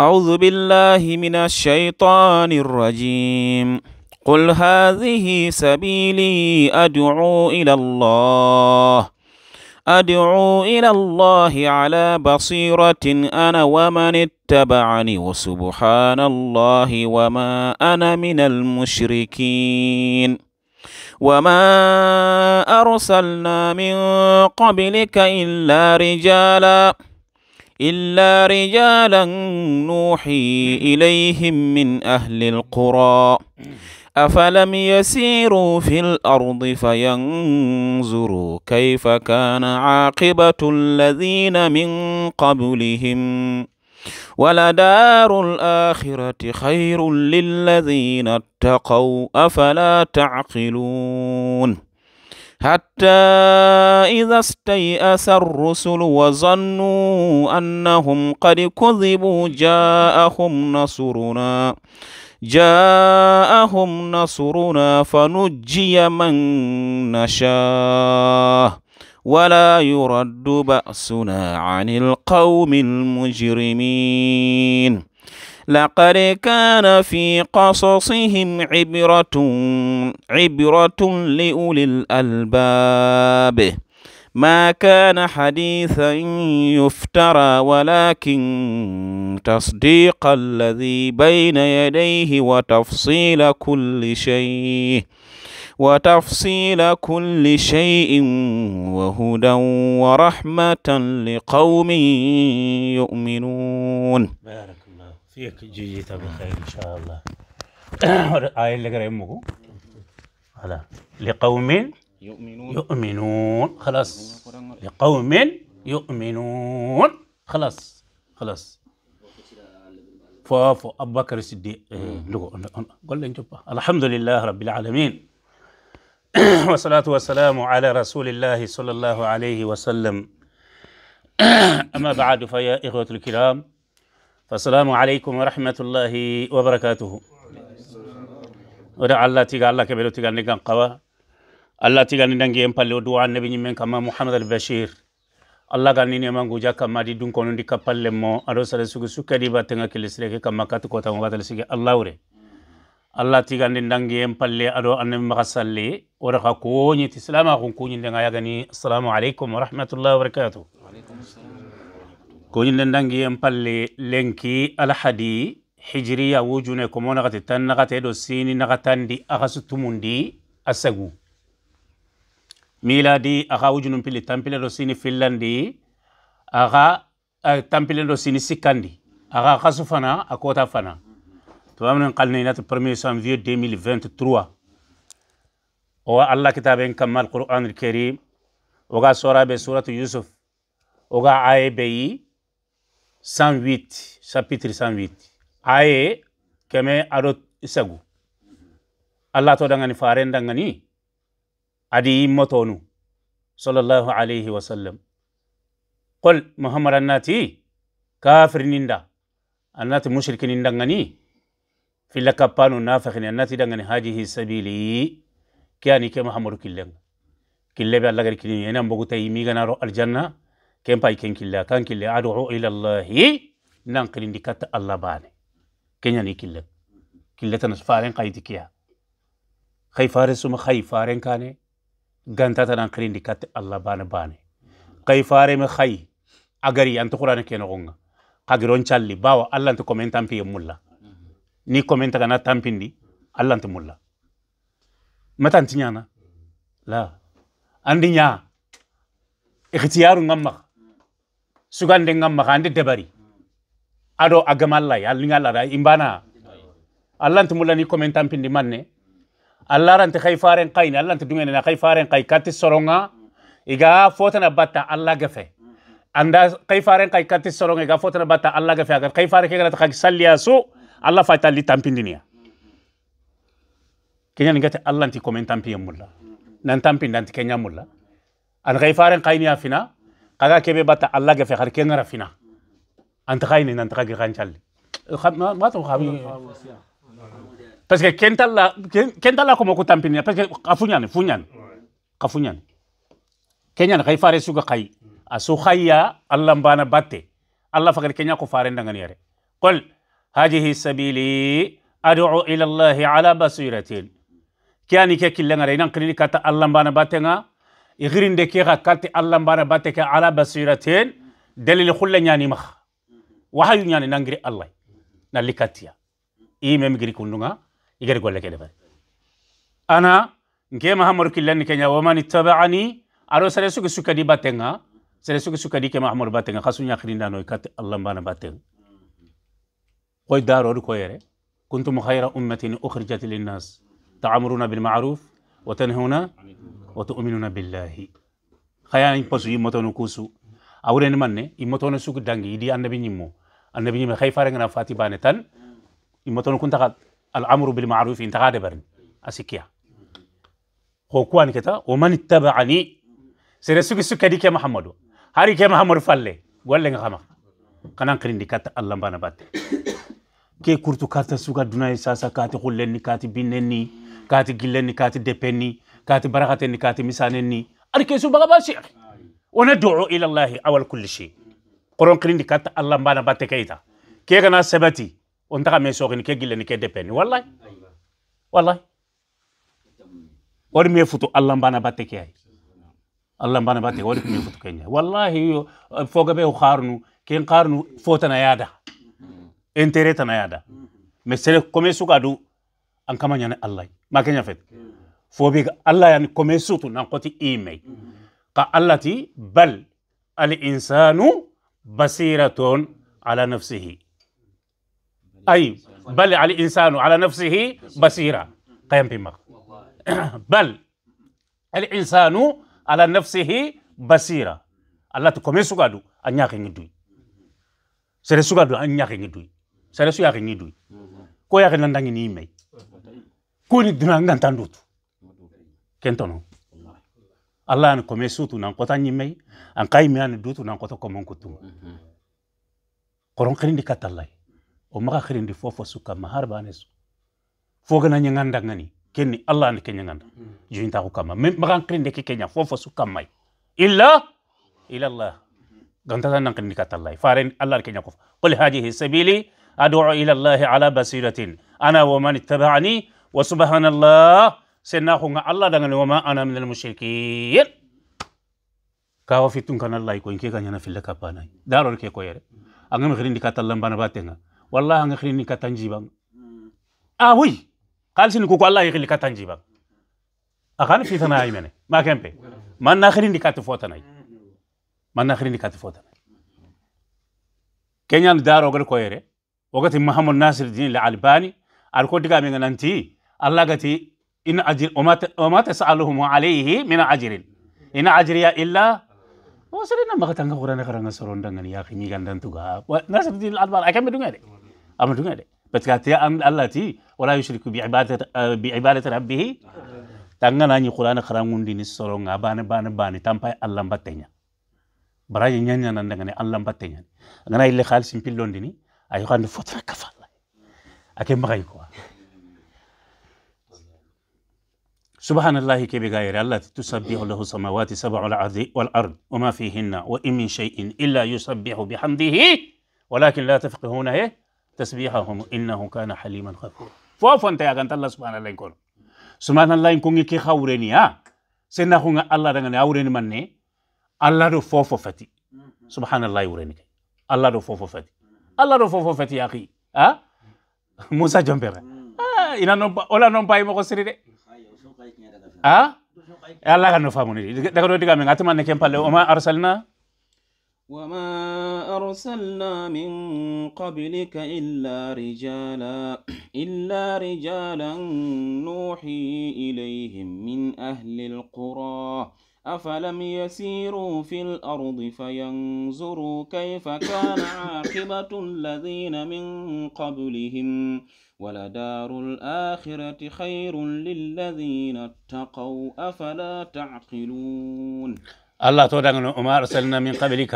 أعوذ بالله من الشيطان الرجيم قل هذه سبيلي أدعو إلى الله أدعو إلى الله على بصيرة أنا ومن اتبعني وسبحان الله وما أنا من المشركين وما أرسلنا من قبلك إلا رجالاً إلا رجالا نوحي إليهم من أهل القرى أفلم يسيروا في الأرض فينظروا كيف كان عاقبة الذين من قبلهم ولدار الآخرة خير للذين اتقوا أفلا تعقلون حتى إذا استيأس الرسل وظنوا أنهم قد كذبوا جاءهم نصرنا جاءهم نصرنا فنجي من نشاء ولا يرد بأسنا عن القوم المجرمين لقد كان في قصصهم عبرة عبرة لأولي الألباب ما كان حديثا يفترى ولكن تصديق الذي بين يديه وتفصيل كل شيء وتفصيل كل شيء وهدى ورحمة لقوم يؤمنون فيك جيجيتها بخير إن شاء الله آية اللي قرأ يمكو هلا لقوم يؤمنون يؤمنون خلاص لقوم يؤمنون خلاص خلاص فوفو أبو بكر الصديق إيه، قول لي الحمد لله رب العالمين والصلاة والسلام على رسول الله صلى الله عليه وسلم أما بعد فيا إخوة الكرام فالسلام عليكم ورحمة الله وبركاته ودع الله تيغا الله كبيرو تيغا نيغان قوا الله تيغا ندنجي يمبالي ودعا النبي من كما محمد البشير allah ga nini man guja kamma di dun kono di kapalle mo ado sare sugu suka di batenga kilisre ke kamma kat kota mo batal sige allah ure allah tiga ndin dangi em palle ado anem magasalle ora ka ko nyi tislama kun kunyi ndanga yagani assalamu alaikum wa rahmatullahi wa barakatuh wa alaikum assalam كونين لندنجي مبالي لنكي الحدي hijiriya wujune komo nagati tan nagate do sini nagatandi aga sutumundi asagu miladi aga wujunum pili tampile do sini fillandi aga uh, tampile do sini sikkandi aga akasu fana akota fana tubamnen qalne inati 1er janvier 2023 owa allah kitaben kamma alquran alkarim oga sorabe suratu yusuf oga aye beyi 108, chapitre 108 aye keme aɗo segu allah to dangani faren dangani. adi yimmotonu Sallallahu alayhi wa sallam Kol muhammad annati kafirninda annati mushrikinindangani Fila kapanu nafakhini annati dangani hajihi sabili Kiani ke Muhammadu killenga Killebe ɓe allah gadi kilini enen boguta yimiganaro aljanna كم باي كن كلا كان كلا أدعو إلى الله ننقل نعم، نكت الله بان كن يعني كلا كلا تنس فارن قايد كيا خي فارس وما خي فارن كان غنتا تنقل نكت الله بان بان خي فارن ما خي أجري أنت قرآن كن غنا قاعدون تشالي باو الله أنت كومنت أم في مولا ني كومنت أنا تام فيني الله أنت مولا متى أنت نيانا لا عندي نيا اختيار غمّق Sugan dengan makande debari ado agama ya alinga lara ya, imbana allah mulani commentan pindi manne allah rante khay faren kain, allah dungene na khay faren soronga iga na bata allah gafe anda khay faren soronga iga na bata allah gafe agar khay faren kegala ta salia su allah fayta li tampindiniya kenya ngati allah nti commentan piyamulla nan nanti kenya mulla an khay faren ya afina kaga kebe bata allah ge fe har ke ngara fina anta khayni nan tagage khan challi ma to khabi parce que kentalla kentalla ko moko tampini parce que afunyani funyani kafunyani kenyani khay fare suga khay asu khayya allah bana batte allah fakar kenya ko fare ndangani yare qul هذه سبيلي أدعو إلى الله على بصيرة كياني كي كلا غرينا قليل كاتا الله بانا باتنا يغرين دكي غاكاتي الله باتك على بصيرتين دليل خلا نياني مخ وحيو نياني نانغري الله نالكاتيا إيه ممغري كنونا يغري قول لك أنا نكي محمد لن كنيا ومن اتبعني أرو سرسوك دي باتنغا سرسوك سكدي كما محمد باتنغا خاصو نياخرين دانو يكاتي الله باتن قوي دارو رو دو ري كنتم خير أمتين أخرجت للناس تعمرون بالمعروف وتنهون وتؤمنون بالله خيان يمسو يمتون كوسو أولين من يمتون سوق دانجي يدي النبي نمو النبي نمو خيفا رنغنا فاتي بانتان يمتون كنت الأمر بالمعروف انتقاد برن أسيكيا خوكوان كتا ومن اتبعني سيرا سوق سوق دي كي محمد هاري كي محمد فالي ولن غمق kanan kirin di kata Allah bana batte ke kurtu kata suka dunai sasa kati kullenni kati binnenni kati gillenni kati depenni كاتي بركة كاتي ني مسانني أركيسو بقى باشيخ وندعو الى الله اول كل شيء قرون كرين كات الله بانا باتكيتا كي كنا سبتي وانت ونتقى ميسوغني كي جلني كي ديبني والله والله ورمي فوتو الله بانا باتكيا الله بانا باتي ورمي فوتو كينيا والله فوق بيه خارنو كين خارنو فوتنا يادا انتريتنا يادا مسألة كمي ان أنكما ني الله ما كنيا فت فوبيك الله يعني كوميسوت نقطي إيمي قالتي بل الإنسان بصيرة على نفسه أي بل على الإنسان على نفسه بصيرة قيم بما بل الإنسان على نفسه بصيرة الله تكمل ندوي أنيا كنيدوي سير سقادو ندوي كنيدوي سير سقادو أنيا كنيدوي كويا كنندعني نيمي كوني دنا عندنا تندوتو kentono allah an komé sutu nan kota nyimé an kayimi an dutu nan kota komon kuttum koron khirindi katallay o maxa khirindi fofo sukka mahar bane su fogana ñangandangani kenni allah ni keñanganda joyintaxu kama même maxan khirindi ke kenya fofo suka kammay illa ila allah ganta nan xirindi faren allah kenya ko qul hadihi sabili ad'u ila allah ala basiratin ana wa man ittaba'ani wa subhanallah سنة خونغ الله دعنا وما أنا من المشركين كاوا في تون أنا الله يكون كي كان في لك بانا دارو كي كوير أنا مخرين دي كاتلم بانا باتنا والله أنا مخرين دي كاتنجي بان آه وي قال سن كوكو الله يخلي كاتنجي بان أخان في ثنا أي منه ما كان بي ما نخرين دي كاتفوتنا ما نخرين دي كاتفوتنا كينيان دارو غير كوير وقت محمد ناصر الدين الألباني أركو دي كامي نانتي الله قتي Ina ajir umat tasaluhum alayhi min ajrin in ajriya illa o oh, serena magatanga qurana karanga sorondangani ya khini gandan tuga wa nasabti albar akam dunga de am dunga de batkati an allati wala yushriku bi ibadati eh, bi ibadati rabbih tangana ni qurana karangundi ni soronga bane bane bane tampai allah batenya baraji nyanya nan ni allah batenya ngana ille khalsim pillondini ayo kan fotra kafa akem bagay ko سبحان الله كي بغير الله تسبح له سماوات سبع والأرض وما فيهن وإن من شيء إلا يسبح بحمده ولكن لا تفقهون إيه تسبيحهم إنه كان حليما غفورا فوف أنت يا غنت الله سبحان الله يقول سبحان الله يكون كي خاورني يا آه؟ سنة خونا الله دعنا أورني مني الله رو فوف فتي سبحان الله يورني الله رو فوف فتي الله رو فوف فتي يا أخي ها آه؟ موسى جنبره آه إنا نوبا ولا نوبا يمكو سريره وما أرسلنا من قبلك إلا رجالا إلا رجالا نوحي إليهم من أهل القرى أفلم يسيروا في الأرض فينظروا كيف كان عاقبة الذين من قبلهم ؟ ولدار الآخرة خير للذين اتقوا أفلا تعقلون الله تودعنا وما أرسلنا من قبلك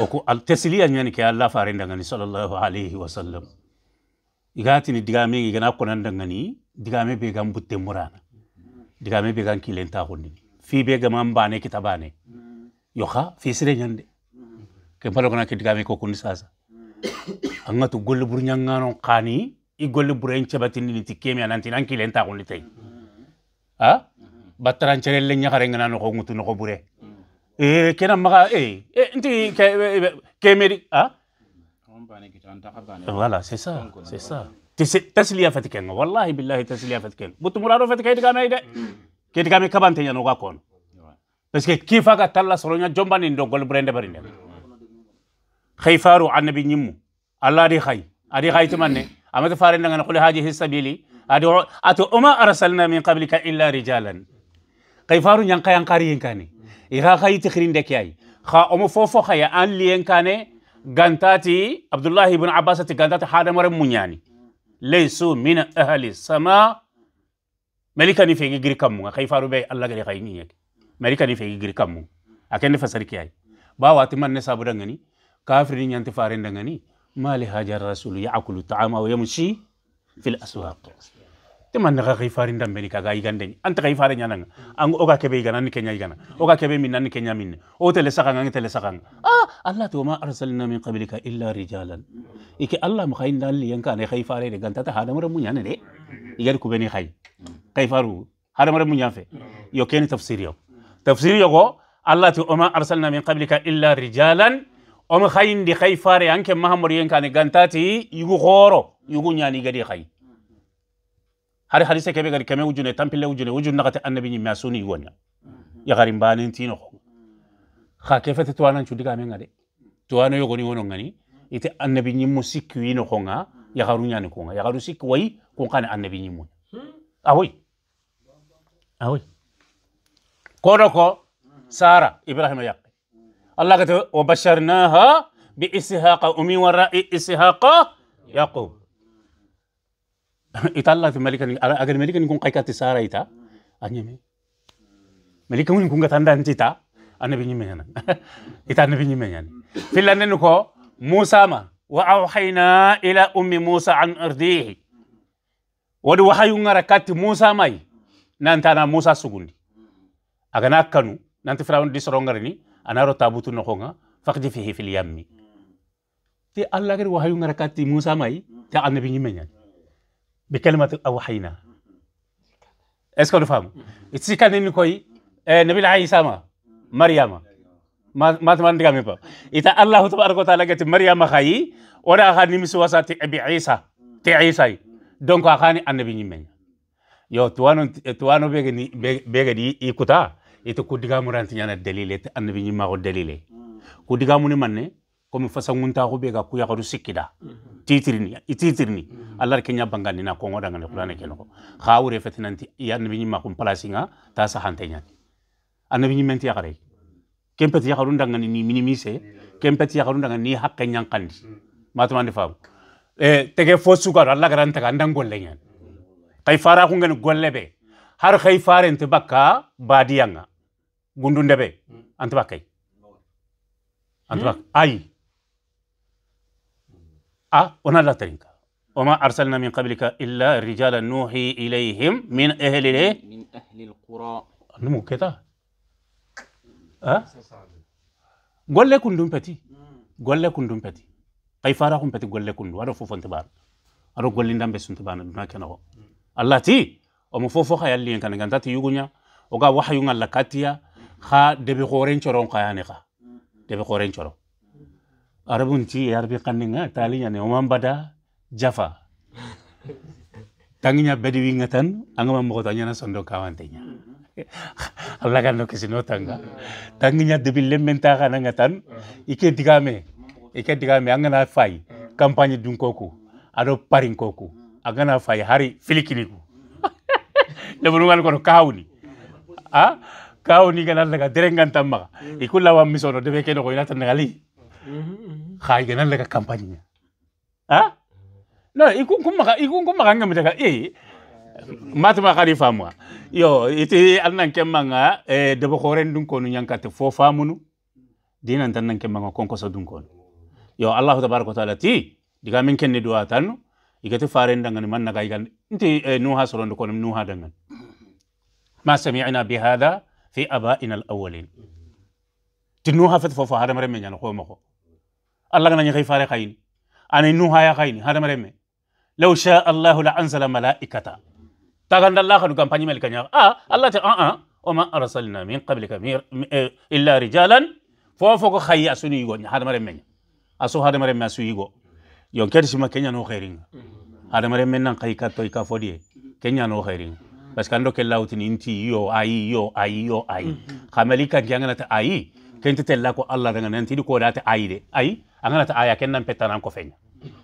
وكو التسلية يعني الله فارندعنا صلى الله عليه وسلم igatini digame igana konan dangani digame be gam butte murana digame be gam kilen ta honni fi be gam ambane kitabane yoha fi sire nyande ke palo kana ke digame ko kunni sasa anga tu golle bur nyangano kani i golle bur en chebati ni ti kemi ananti nanki len ta ko li tay mm-hmm. ha batran chere len nya kare ngana no ko ngutu no ko bure mm-hmm. eh kena maga eh enti eh, ke eh, eh, kemeri ha ah? voilà c'est ça c'est ça c'est tasliya fatken wallahi billahi tasliya fatken but murado fatike ka mai de mm-hmm. ke ti kami kabante nya no ga kon parce que kifaka talla solo nya jombani ndo golle bur en de bari ne khay faru annabi nyimmu allah di khay adi khay timanne amata fare nanga na qul hadhihi sabili adi ato uma arsalna min qablika illa rijalan khay faru nyang kayang kari yinkani ira khay tikhrin de kay kha omo fofo khaya an liyen kane gantati abdullahi ibn abbas ti gantati hada mare munyani laysu min ahli sama malika ni fegi giri kammu khay faru be allah gari khay nyek malika ni fegi giri kammu akende fasari kay ba wati man ne sabu dangani kafirin tifarin dengan ini, mali hajar rasul lu ta'ama wa yamshi fil aswaq teman naga kai dan dambe ni kaga igande anta kai farin nang ang oga kebe igana kenya igana oga kebe minna ni kenya min o oh, tele sakang ang ah allah to ma arsalna min qablika illa rijalan iki allah ma khain dal yang kana kai fare de ganta ta hadamara munya ne de igar ku beni kai kai hadam hadamara munya fe yo ken tafsir yo tafsir yo go allah to ma arsalna min qablika illa rijalan omi khayindi khay fare anke mahamuriyen kane gantati yugu khoro yugu nyani gadi khay hari hari sekebe gadi keme ujune tampile ujune ujune nakati annabi nyi masuni yugonya ya garin banin tino ko kha kefete to anan chudika menga de to ano yogoni wono ngani ite annabi nyi musiki wino khonga ya garu nyani khonga ya garu sikki wai kun kane annabi nyi mun awai awai kodo ko sara ibrahima yak Allah kata wa basyarnaha bi ishaqa umi rai ishaqa yaqub ita Allah fi malikan agar malikan kun kai kati sara ita anyame malikan kun ga tandan cita annabi nyimme yana ita annabi nyimme yana filan ko musa ma wa awhayna ila ummi musa an ardihi Wadu wahayu kati musa mai nantana musa sugundi agana kanu nanti Firaun disorongar ini أنا رو تابوتو نخونا فقدي فيه في اليمي تي الله غير وحيو نركات موسى ماي تي أنا بيني مني بكلمة أوحينا اسكو دو فام اتسي كان ني كوي نبي الله عيسى ما مريم ما ما تمان دغامي با اتا الله تبارك وتعالى قالت مريم خاي ورا خاني مسواسات ابي عيسى تي عيسى دونك خاني انبي ني مني يو توانو توانو بيغني بيغدي يكوتا ite kudigamuranti na dalile te annabi ko dalile kudigamuni manne comme ko be ga kuyaxaru sikkida titrini i titrini allah re keña bangandi na ngoda ngane xulane ke noxo xa wure fetinanti i ma ñimmaxum placinga ta saxante ñani menti ya kare ken peti yaxaru dangani ni minimise ken peti yaxaru dangani ni xaqe ñankandi matumandi mm-hmm. faamu e, tege fosu ko allah garan taga andan golle fara ko faraxungene golle be har xay farente bakka badiyanga gundu ndebe antu bakkai antu bak ay a ona hmm. hmm. hmm. la tarinka وما أرسلنا من قبلك إلا رجال نوحي إليهم من أهل إيه؟ من أهل القرى نمو كده أه؟ قول لكم دون بتي قول لكم دون بتي كيف أراكم بتي قول لكم دون أنا فوفن تبار أنا قول لنا بس تبار أنا كنا هو الله تي ومفوفو خيال لي كان كان تاتي يغنيا وقا وحي يغنى لكاتيا ha debi khoren choron khaya ne kha debi khoren choron arabun ci arbi tali talinya ne bada jafa tanginya bedi wingatan angama mo tanya na sondo kawantenya Allah kan no kesino tanga tanginya debi lementa kana ngatan ike digame ike digame angana fai kampanye koku ado parin koku na fai hari filikiniku lebunu ngal kono kawuni ah? kawni ganal laga derengan tamma ikulla wa misono debe hmm. keno ko inata nagali khay ganal laga kampanya ha no ikun kumma ikun kumma ganga mitaka eh matuma kali famwa yo iti annan kemmanga ah, eh, e debo horen dun konu nyankate fo famunu dinan tan nan kemmanga ah, konko so dun konu yo allah tabaraka taala ti diga min kenne duwa tanu igati faren dangani man naga igan inti eh, nuha sorondo konum nuha dangan ma sami'na bihadha في آبائنا الأولين تنوها فتفوفو هذا مرمي نانا يعني، خو مخو الله غنا نيغي فاري خاين أنا نوها يا خاين هذا مرمي لو شاء الله لأنزل ملائكة تغند الله خنو كامباني ملكا آه الله تي آه آه وما أرسلنا من قبلك إيه، إلا رجالا فوفو خي أسوني يغو هذا مرمي أسو هذا مرمي أسو يغو يون كرسي ما كنيا نو خيرين هذا مرمي نان قيكا تويكا فودي كنيا نو خيرين parce que ando kella utin inti yo ayi yo ayi yo ayi kamalika kiangana ta ayi kenti tella ko allah daga nanti ko data ayi de ayi angana ta aya kennan petanan ko fenya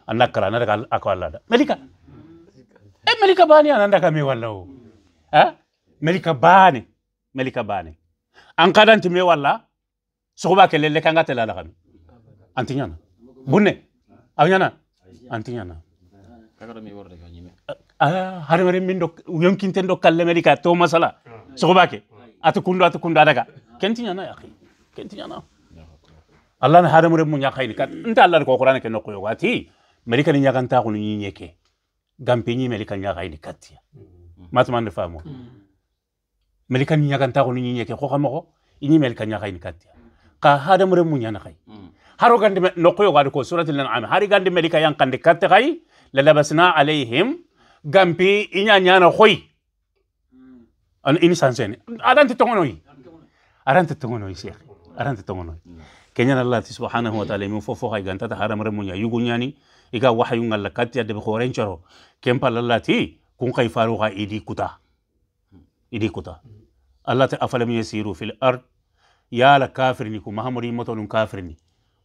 anna kala na daga ako allah da melika e melika bani ananda kami walla o ha melika bani melika bani an kadanti me walla sogoba kelelle kanga tella la kami antinyana bunne awnyana antinyana hadamaren min yonkinten ɗo kalle medi ah. ah. ka to masala sogobake ata kundo ata kundo adaga kentiñana yaki kentiñana allah na hadamaren mu ñakayni kat nta allah ko qur'ana ke nokko yogo ati medi kani ñagantaxunu ñiñe ke gampe ñi medi kan ñakayni kattiya matumande faamo medi kani ñagantaxunu ñiñe ke xoxa moxo iñi medi kan ñakayni kattiya ka hadamaren mu ñana xay haro gandi nokko yogo ko suratul an'am hari gandi medi ka yankandi katte xay للابسنا عليهم غامبي إنيا أنا خوي أنا إني سانسني أرانت تغنوي أرانت تغنوي شيخ أرانت تغنوي كنيان الله سبحانه وتعالى من فوق هاي غانتا حرام رمونيا يغنياني إيغا وحي الله كاتيا دب خورين شرو كم بال الله تي كون كاي فاروها إيدي كوتا إيدي كوتا الله من يسيروا في الأرض يا لكافرني كم هم متون كافرني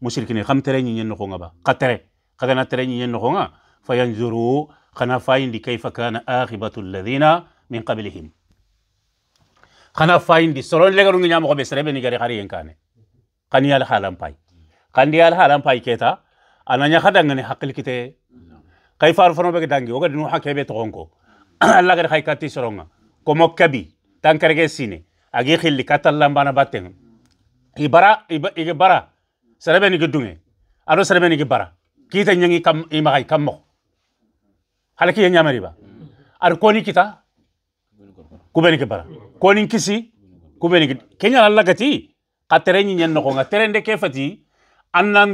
مشركني خم تريني ينخونا با قتري خدنا تريني ينخونا فينظروا خنا فايند كيف كان آخبة الذين من قبلهم خنا فايند سرون لغرو نيا مخو بسربي نيغري خاري ينكان خان يال حالام باي خان يال حالام باي كيتا انا نيا خدانغني حقل كيتي كيف عرفنو بك دانجي وغد نو حكي بي تونكو الله غير خايكاتي سرونغا كومو كبي تان تانكرغي سيني أجي اغي خيلي كاتال لامبانا باتين ibara ibara serebe ni gedunge ado serebe ni gibara kita nyangi kam imakai kam halaki ya nyamari ba ar koni kita kubeni ke bara koni kisi kubeni ke kenya la lagati ka ni nyen ñen nga terende ke fati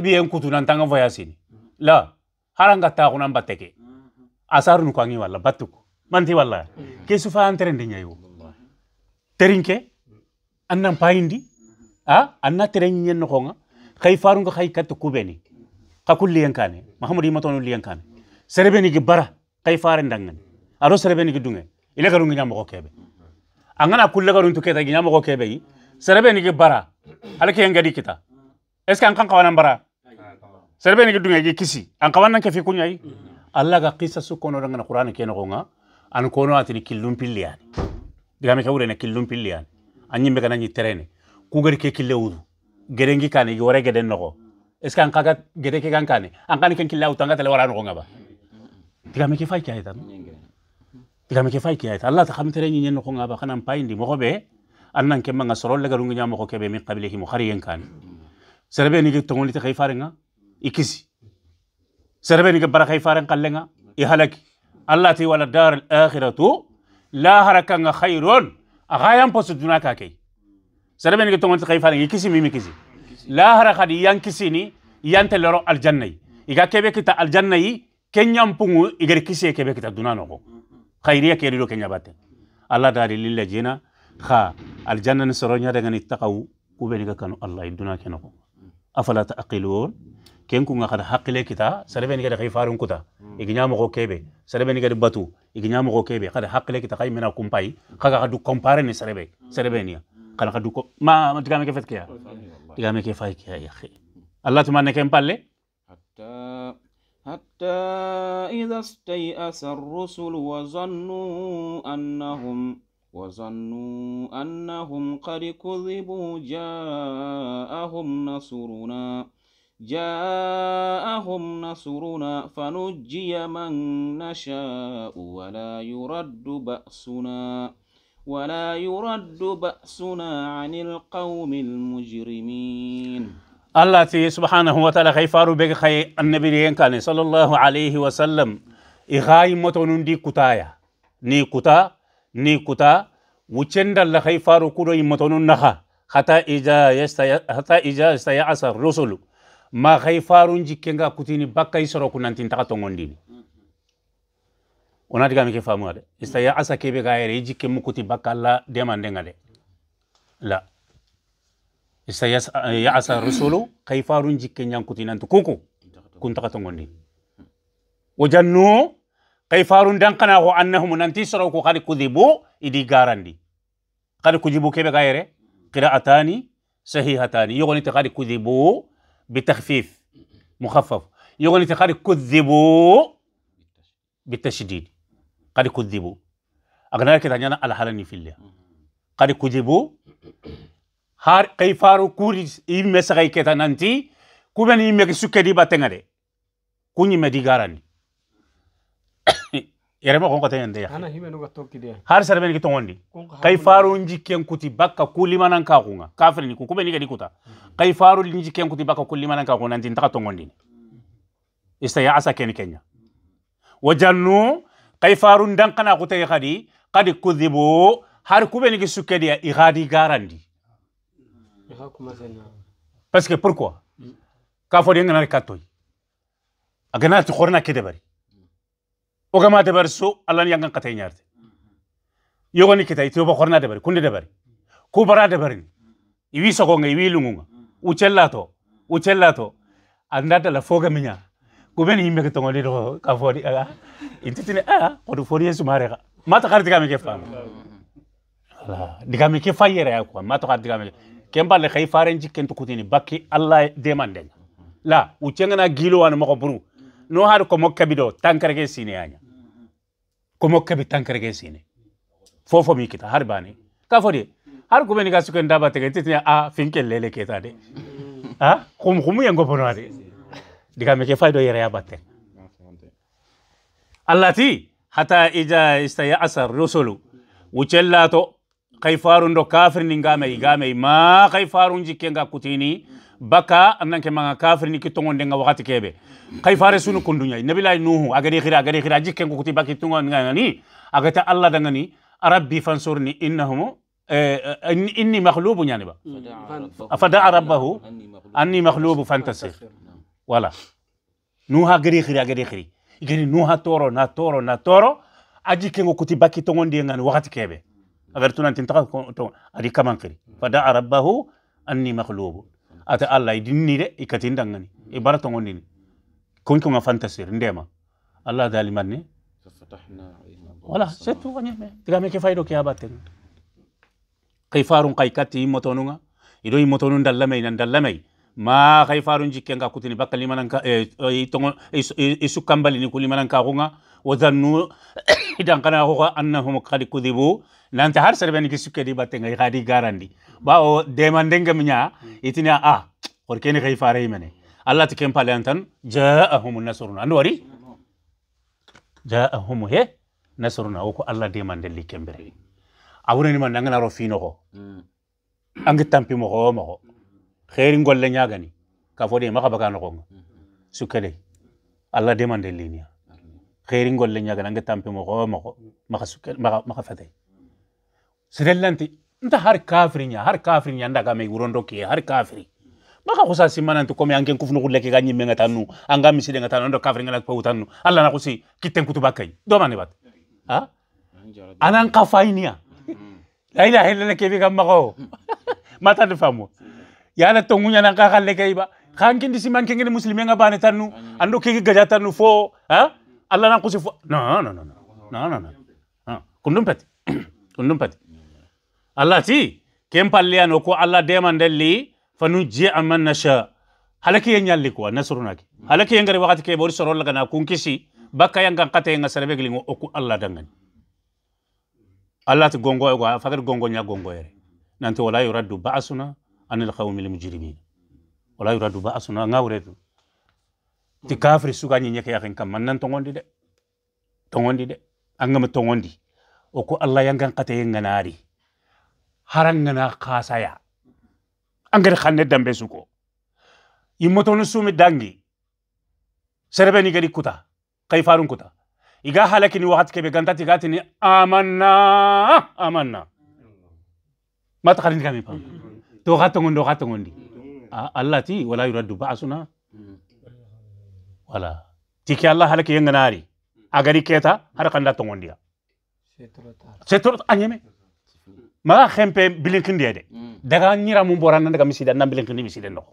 bi en kutu nan tanga voyasini la haranga taxuna batte ke asar nu kangi angi walla manti wala ke su fa terende nde ñayiwo terinke an payindi a anna na nyen ñi nga noxonga farunga xay kat kubeni Kaku kulliyen kane mahamadou imatono liyen kane serebeni gi bara kay faren dangan aro serebe ni gidunge ile garu ngi nyamo kebe angana kulle garu ntu keta nyamo kebe yi serebe ni bara ala ke ngadi kita est ce kan kawana bara serebe ni gidunge gi kisi an kawana ke fi kunya alla ga qissa su kono dangan qur'an ke no gonga an kono atini killum pilliyani diga me kawure na killum pilliyani anyi me kana ni terene ku gari ke kille wudu gerengi kane gi wore geden no est ce kan kaga gede ke kan an kan ken killa utanga tele wara no gonga ba tigame ke fay kayta tigame ke fay kayta allah ta khamtere ni nyen ko ngaba khanan payndi mo gobe annan ke manga sorol legaru ngi nyamo ko kebe min qablihi mo khariyen kan serbe ni ke tongoli te khayfarenga ikisi serbe ni ke bara khayfaren qallenga i halaki allah ti wala dar al akhiratu la harakanga khairun agayam posu dunaka kay serbe ni ke tongoli te khayfarenga ikisi mimi kisi la haraka di yankisi ni yante loro aljannay iga kebe kita aljannay kenya mpungu igari ya kebe kita dunano ko khairia ya ke rido kenya bate allah dari lila jina kha aljanna ni soronya daga ni taqaw ubeni kanu allah iduna kenako afala taqilun ken ku ngakada hakile kita sarebe ni gada kai kuta iginya mo kebe sarebe ni batu iginya mo kebe kada hakile kita kai mena kumpai kaga kadu compare ni sarebe sarebe ni kala kadu ma ma digame ke fetkiya digame ke fay kiya ya, ya allah tuma ne kempalle حتى إذا استيأس الرسل وظنوا أنهم وظنوا أنهم قد كذبوا جاءهم نصرنا جاءهم نصرنا فنجي من نشاء ولا يرد بأسنا ولا يرد بأسنا عن القوم المجرمين الله تي سبحانه وتعالى خي فارو بيك خي النبي رين كان صلى الله عليه وسلم إغاي متونون دي كتايا ني كتا ني كتا وچند الله خي فارو كورو متونون نخا حتى إجا يستيع حتى إجا يستيعس الرسل ما خي فارو نجي كنغا كتيني بكا يسرو كنان تنتقا تنغون ديني ونات غامي كي فامو هذا يستيعس كي بيغايري يجي كمو كتي بكا الله ديمان دينغا دي لا يعسى الرسول كيف رنجي كنيان كتين أنت كوكو كنت قتنغني وجنو كيف رندان قناه أنهم ننتي سرقوا قد كذبوا إدي غارندي قد كذبوا كيف غيره قراءتان صحيحتان يغني تقد كذبوا بتخفيف مخفف يغني تقد كذبوا بالتشديد قد كذبوا أغنى كتانيانا الحالني في الله قد كذبوا har kaifaru kuri imme sagai keta nanti kubeni imme ki sukke di batengare kunyi me digarani yerema konko tayende ya. ana hime nuga tokki de har sarben ki tongondi kaifaru njikken kuti bakka kulimanan ka kunga kafir ni kubeni di kuta mm-hmm. kaifaru njikken kuti bakka kulimanan ka kunga nanti ntaka tongondi mm-hmm. istaya asa ken kenya wajannu kaifaru ndankana kutai ya kadi kadi kudhibu har kubeni ki sukke dia igadi garandi parce que pourquoi ka fo de ngana katoy agana to khorna ke debari o gama debar so allah ni yangan katay nyarte yogoni kitay to ba khorna debari kunde debari ku bara debari iwi sogo ngai wi lungunga u cellato u cellato anda dala foga minya kubeni himbe ke tongoli do ka ah, ah, fo di ala intitine a ko do fori yesu mare mata kharti kami ke fam ala digami ke fayere ko mata kharti ken balle khay faren jikken to kutini bakki allah demanden la u cengana gilo wan mako buru no har ko mokkabi do tankarge sine anya ko mokkabi tankarge sine fofo mi kita har bani ka fodi har ko beni ga suken daba tege titnya a ah, finkel lele keta de ha ah, khum khum yango bono ade diga meke faydo yere abate allati hata ija istayasa rusulu wucellato kay farun do kafir ni ngame igame ma kay farun jikke nga kutini baka ananke manga kafir ni kitongonde nga wakati kebe kay fare sunu kundunya nabilay nuhu agari khira agari khira jikke ngo kuti baki tungon ngani agata allah dangani rabbi fansurni innahum inni maghlubun yani ba fada rabbahu anni maghlubu fantasir wala nuha agari khira agari khiri igani nuha toro na toro na toro ajikke ngo kuti baki tongonde ngani wakati kebe أغرتون أن تنتقل كون أدي كمان كري فدا ربه أني مخلوب أتى الله يدني ده يكتين دعني إبرة تونيني كون كون فانتسير نديما الله ذا اللي مني ففتحنا ولا شتو غني ما تكمل كيف يدو كي أبتن كيف أرون كاي كاتي متونونا يدو يمتونون دللمي ندللمي ma kai farun jikken ka kutini baka lima nanka e eh, eh, tongo e sukkambali ni kulimanan nanka gonga wa zannu idan kana ho annahum qad kudibu nanta har serbe ni kisukke di gadi garandi ba o demande minya nya itina a ah, or keni kai fare mene allah ta kem pale antan jaahum nasrun andu wari jaahum he nasruna ko allah demande li kembere awreni man ngana ro fino ko hmm. angitampi mo ho mo khairin golle nyagani ka fodi ma khaba kan gonga sukede alla linia khairin golle nyagana nga tampi mo go ma maka sukede maka maka fate sidellanti nta har kafri nya har kafri nya ndaga me wurondo ke har ma maka kusa simana ntu komi angen kufnu kulle ke nyime nga tanu anga nga tanu ndo kafiri ngala ko utanu allah na kusi kiten kutuba kay do mane bat ha anan kafainia hmm. la ilaha illallah ke bi gamma ko hmm. mata de famo yala tongunya na kakhalle kay ba khankin disi man kengene muslim nga bane tanu ando kege gaja tanu fo ha allah na kusi fo no no no no no no no kundum pati kundum pati allah ti kem palle an ko allah de man delli fanu je amman nasha halaki yen yalli ko nasruna ki halaki yen gari wakati ke bori soro laga na kun kisi bakka yang kan kate ngasare begli ngo oku allah dangan allah ti gongo ko father gongo nya gongo nanti wala yuraddu ba'suna anil qawmil mujrimin wala yuradu ba'suna ngawretu ti kafri sugani nyeke yakin kam man nan tongondi de tongondi de angama tongondi o ko allah yangan kate nganari harangana khasaya angere khanne dambe suko immotonu sumi dangi serebeni gari kuta kayfarun kuta iga halakini wakati kebe gantati gatini amanna amanna mata kharin kami pam to ha togondi o ha togondi allah ti wala yuraddu ba'asuna wala tike allah halake yenganari agari keta har kanda togondiya c'est trop a ñeme maga xempe bilinkindiye de daga ñira mum bora nan daga miside nan bilinkindi miside ndoxo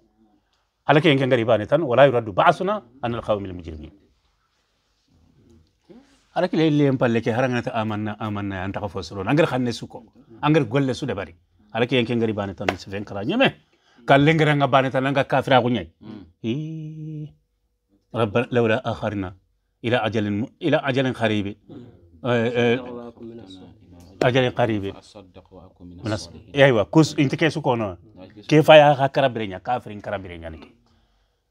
halake yenge ngari bane tan wala yuraddu ba'asuna an alqawmil mujrimin ala kile yen palle ke haranganata amanna amanna an taxa fo soro angari xanne suko angari golle su de bari ala ke yankin gari bani tan se ven kara nyame kallen garan bani tan nga kafira ko nyai i laura lawla ila ajalin ila ajalin qaribi ajalin qaribi aywa kus inte ke su kono ke fa ya ka karabire nya kafirin karabire nya ni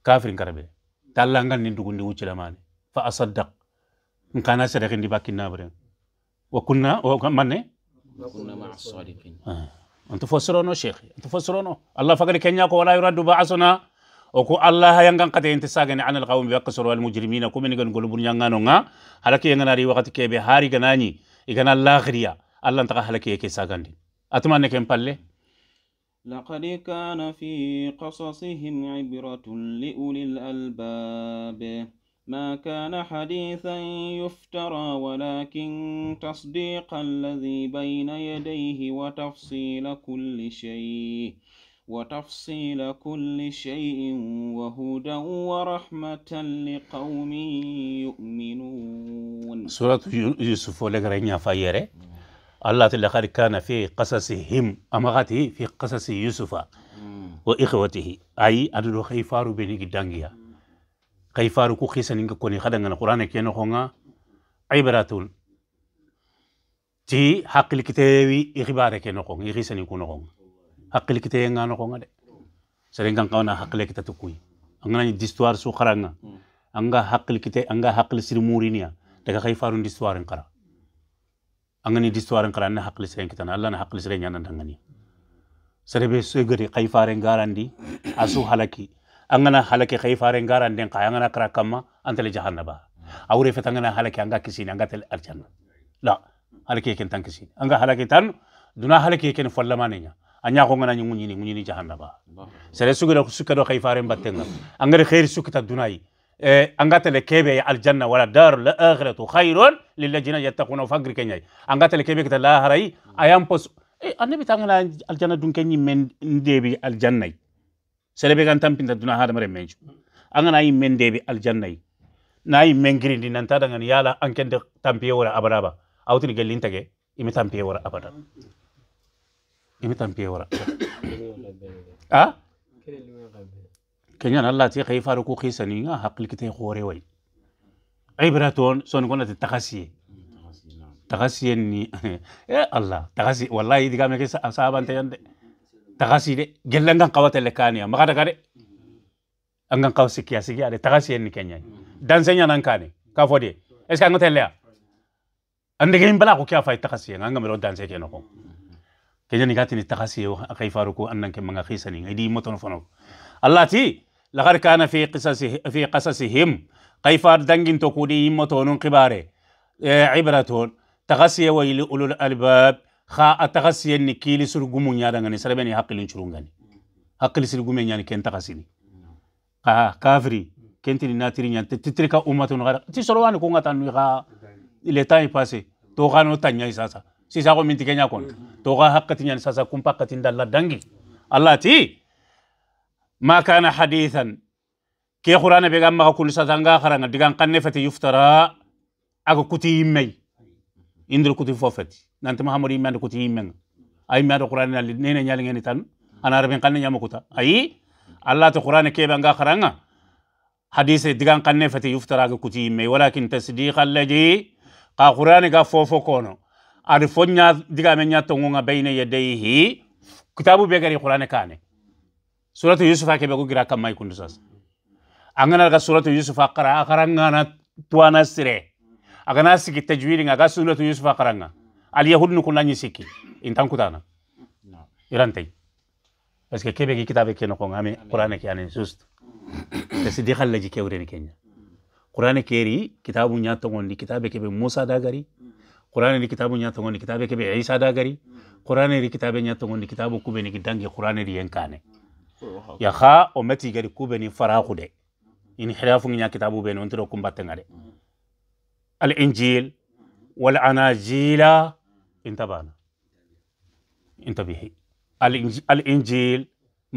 kafirin karabire tallangal ni dugundi la mani fa asaddaq nkana sadaqin di bakin nabre wa kunna wa manne wa kunna maas sadiqin أنت فسرونه شيخ أنت فسرونه الله فقر كنيا كو ولا يرد بعثنا وكو الله ينغان قد انت عن القوم بيقصروا المجرمين كو من غن غلبون يانغانو غا هلك ينغان ري وقت كي بي هاري غناني يغنا غريا الله انت هلك يكي ساغاندي اتمنى كم بالي لقد كان في قصصهم عبره لاولي الالباب ما كان حديثا يفترى ولكن تصديق الذي بين يديه وتفصيل كل شيء وتفصيل كل شيء وهدى ورحمة لقوم يؤمنون سورة يوسف ولغرين فايرة الله لقد كان في قصصهم أمغته في قصص يوسف وإخوته أي أدلو خيفار بني دانجيا kaifaru ku khisanin ka koni khadanga ngana qur'ana ke no khonga ibratul ti haqqil kitabi ikhbara ke no i ikhisani ku no khonga haqqil kitabi ngana khonga de kan kawna haqqil kita tukui angana ni distuar su kharanga anga haqqil kita anga haqqil sir murinia daga kaifaru distuar kara angani distuar kara na haqqil sering kita na allah na haqqil siren yana dangani serebe su gari kaifaren asu halaki angana halake khay fare ngara nden kay angana kra kamma antale jahannaba awre fet angana halake anga kisini anga tel arjanna la halake ken tan kisini anga halake tan duna halake ken follamane nya anya ko ngana nyungu nyini nyini jahannaba sere sugela sukado khay fare battenga angare khair sukata dunai eh, angatele kebe ya aljanna wala daru la akhiratu khairun lilladhina yattaquna fagri kenyai angatele kebe kita la harai ayam pos eh, annabi tangala aljanna dun kenyi men ndebi aljannai سلبي كان تام بين الدنيا هذا مريم منج أنا ناي من دبي الجنة ناي من غير دي نتادا عن يالا أن كند تام بيه ورا أبرابا أو تني قلين تجع إمي تام بيه ورا أبرابا إمي تام بيه ورا آه كنيان الله تي خي فاروكو خي سنين حق لك تي خوري وي عبرتون سون كنا تتخسي تخسي ني يا الله تخسي والله يدي كامي كيس أصابان تيان تغاسي دي جلن كان قوات اللي كان يا ما غدا غدا انغان قوا سيكيا سيكيا دي تغاسي ني كان يعني دان سينيا نان كان كافو دي اسكا نوت اللي ان دي بلا كو كيا فاي تغاسي ان انغام رو دان سيكيا نكو كيني ني غاتني تغاسي او خيسني اي دي موتون الله تي لغار كان في قصص في قصصهم كيف دانغين توكودي موتون قباره عبرتون تغاسي ويلي اولو الالباب xa a taxa siyenni kiili surgumu ñadangani sarebeni hakkilin curungani hakkili sirgume ñani ken taxa sini xa kafiri kentini natiri ñan te titiri ka ummatun xara ti sorowani kunga tan nui xa le temps i passé to xano tanñayi sasa sisaxo min tike ñakon to xa hakkati ñani sasa kumpa hakkati ndalla dangi allah ti ma kana hadithan ke xurana be ga maxa kun sasa nga xaranga digan xanne fete yuftara aga kuti yimmey indir kuti fofeti nanti mahamadu imen kuti immenga ay mi ada qur'an nali nene nyali ngeni tan ana rabin kanne nyama kuta allah to qur'an ke banga kharanga hadise digan kanne fati yuftara ga kuti imme walakin tasdiqa alladhi qa qur'an ga fofo kono ari fonya diga men nyato ngonga bayne yadayhi kitabu be gari qur'an kane suratu yusuf be ko gira kam mai kundusas angana ga suratu yusuf akara akara ngana tuana sire agana tajwiri nga ga sunnatu yusufa karanga al yahud nu kunani siki intan kutana irantei. parce que kebe ki kitabe ke nokon ame qur'an ke anen sust parce di khalla ji kewre ni kenya qur'ane keri kitabu nya to kitabe kebe musa dagari qur'an ni kitabu nya to kitabe kebe isa dagari qur'an ni kitabe nya to ngondi kitabu kube ni Yakha qur'an ri yenkane ya kha o meti gari kube ni de ini hirafu nya kitabu be non kumbatengare الإنجيل والأناجيل انتبهنا انتبه الإنجيل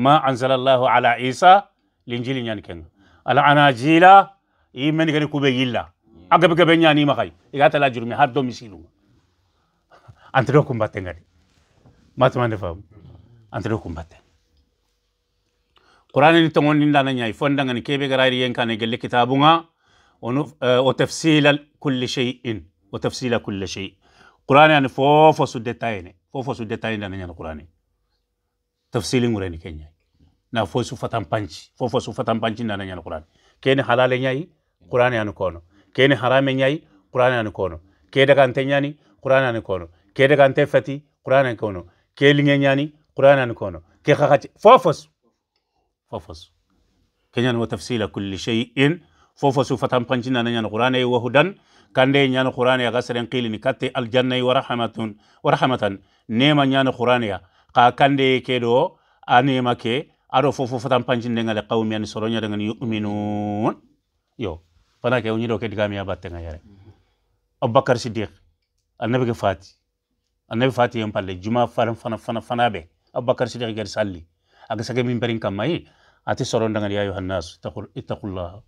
ما أنزل الله على عيسى الإنجيل يعني كان الأناجيل يمن غير كوبي يلا أغب غب يعني ما خاي اذا تلا جرمي هاد دوم يسيلو أنت لو كم باتنغري ما تمان فهم أنت لو قران ني قرآن نتمنى لنا نياي فندعنا كيبي غرايري ينكا نجلي كتابو وتفصيل كل شيء وتفصيل كل شيء قرآن يعني فوفو سدتاين فوفو سدتاين يعني القرآن تفصيل مريني كينيا na fo su fatan panci fo fo su fatan panci na nan qur'an kene halale nyai qur'an yanu kono kene harame nyai qur'an yanu kono ke daga ante nyani qur'an yanu kono ke daga ante fati qur'an yanu kono ke linge nyani qur'an yanu kono ke khakati fo fo su fo fo su kenyan wa tafsila kulli shay'in fofo su fatan pancina na ñana qur'ana wa hudan kande nyana qur'ana ya gasaren qilini katte janna wa rahmatun wa rahmatan nema ñana qur'ana ka kande kedo anema ke aro fofo fatan pancina ngale qawmi an soronya dengan yu'minun yo fana ke woni do ke digami ya batte ngayare abubakar siddiq annabi ke fati annabi fati yam palle juma faran fana fana fana be abubakar siddiq gar salli aga sagami min kamai ati soron dengan ya taqul ittaqullah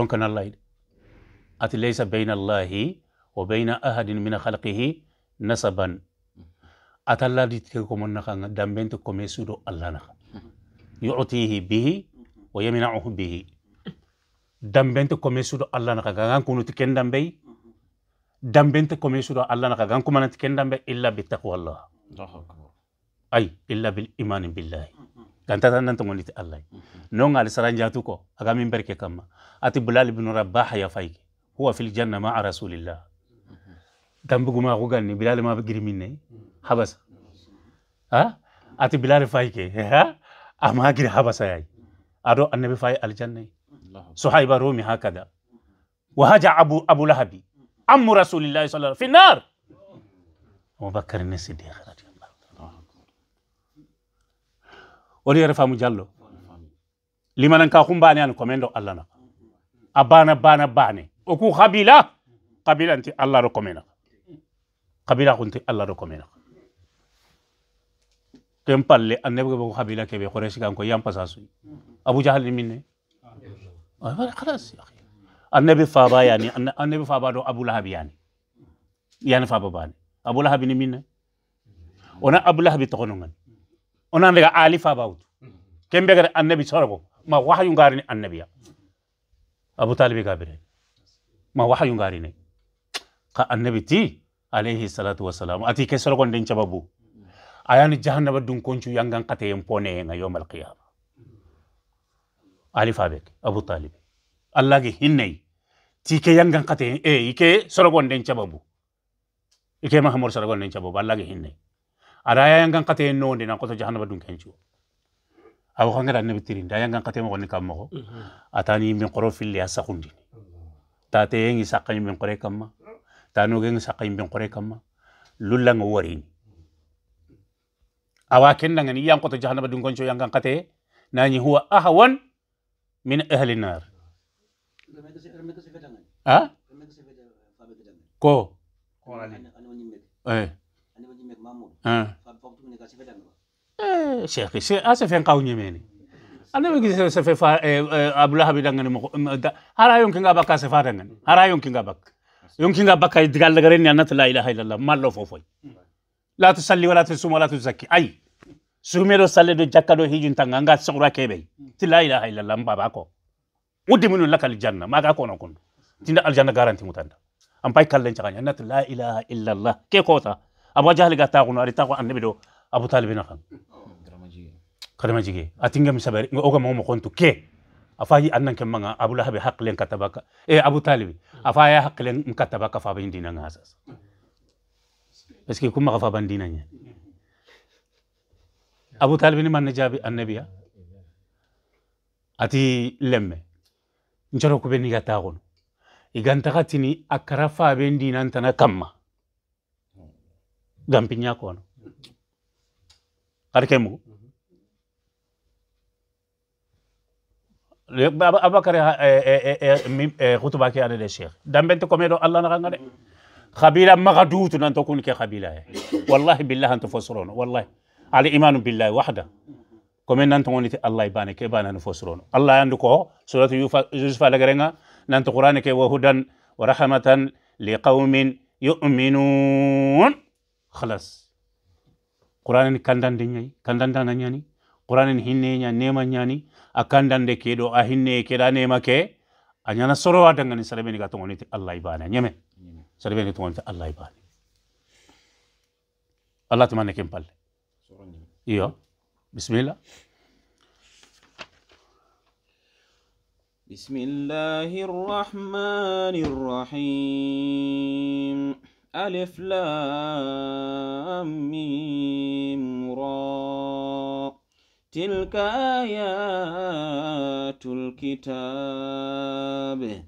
كان الله أتي ليس بين الله وبين أحد من خلقه نسبا أتلا ديتكم النخا دمبين تكم يسودو الله نخا يعطيه به ويمنعه به دمبين تكم يسودو الله نخا غان كونو تكن دمبي دمبين تكم يسودو الله نخا غان كمان تكن دمبي إلا بالتقوى الله الله أكبر أي إلا بالإيمان بالله kanta tan nan tongoni ti allah non ali saranjatu ko aga min berke kamma ati bilal ibn rabbah ya fayki huwa fil janna ma'a rasulillah dambuguma ko ganni bilal ma be girmin ne habas ha ati bilal fayke ha ama gir habasa yayi ado annabi fay aljanna suhaiba rumi hakada wa haja abu abu lahabi ammu rasulillahi sallallahu alaihi wasallam fi nar abubakar ne siddiq wori yere faamu jallo limanan ka kumbane an komendo allah na a bana bana bane o ku kabila kabila nti allah ɗo komena kabila kunti allah ɗo komena ken palle annabi ko kabila keɓe horesi kanko yampasa suy abou jahal ni minne halas ya akhi annabi faba yani annabi faba ɗo abou lahab yani yani faba bane abou lahab ni minne wona abou lahab togono gani onan daga alifa ken mm-hmm. kembe gar annabi sorgo ma wahyu ngarini annabiya abu talibi gabire ma wahyu ngarini ka annabi ti alayhi salatu wassalam ati ke sorgo den cababu ayani jahannaba dun konchu yangan kate yen kone nga yawmal qiyamah alifa bek abu talibi allah ge hinnei ti ke yangan kate e eh, ike sorgo den cababu ike mahamor sorgo den cababu allah ge hinnei ada yang kan kate no ndi nan koto jahannama dun kencu awo kan gara ne bitirin da yang kan kate mo ni kam mo atani min qorofil li asakundi ta te yang isakai min qore kamma ta no geng isakai min qore kamma lulla ngo warin awa ken dangani yang koto jahannama badun kencu yang kan kate nani huwa ahwan min ahli nar ah ko ko eh sheekhi asefen qawñemeeni annabi gise sefe fa abulahabi dangani mo hara yonkinga bakka sefa dangani hara yonkinga bakka yonkinga bakka digal dagareni annata la ilaha illallah mallo fofoy laatu tusalli wala suma wala zakki ay sume do salle do jakka do hijun tanga nga sokra kebe ti la ilaha illallah mbaba ko uddi minun lakal janna maga ko no kun tinda aljanna garanti mutanda am pay kallen chakanya annata la ilaha illallah ke kota ابو جهل قاتا غنو اري تاغو النبي دو ابو طالب نخن كرما جيجي اتينغم سبر اوغا مو مكونتو كي افاي انن كم مغا ابو لهب حق لين كتبك اي ابو طالب افاي حق لين مكتبك فابين دينا غاسس بس كي كوم غفا بندينا يعني؟ ابو طالب ني من جابي النبي اتي لمه نجرو كوبني غتاغون يغان تغتني اكرفا بين دينا انت كما gampinya kono kar kemu abakar eh, eh, eh, khutuba ke ada de sheikh dambente komedo allah naga ngade خبيلا مغدوت أن تكون كخبيلا والله بالله أنت فسرون والله على إيمان بالله وحده كمن أنت ونيت الله يبانك يبان أن فسرون الله عندك سورة يوسف على قرنا أنت قرآنك وهدى ورحمة لقوم يؤمنون khalas qur'anin kandande nyai kandanda nanyani qur'anin hinne nya nema nyani akandande kedo a hinne keda nema ke anyana soro adanga ni sarbeni ga tongoni allah ibana nyame sarbeni tongoni allah ibana allah tuma ne kempal iyo bismillah Bismillahirrahmanirrahim. الله الرحمن ألف لام ميم را تلك آيات الكتاب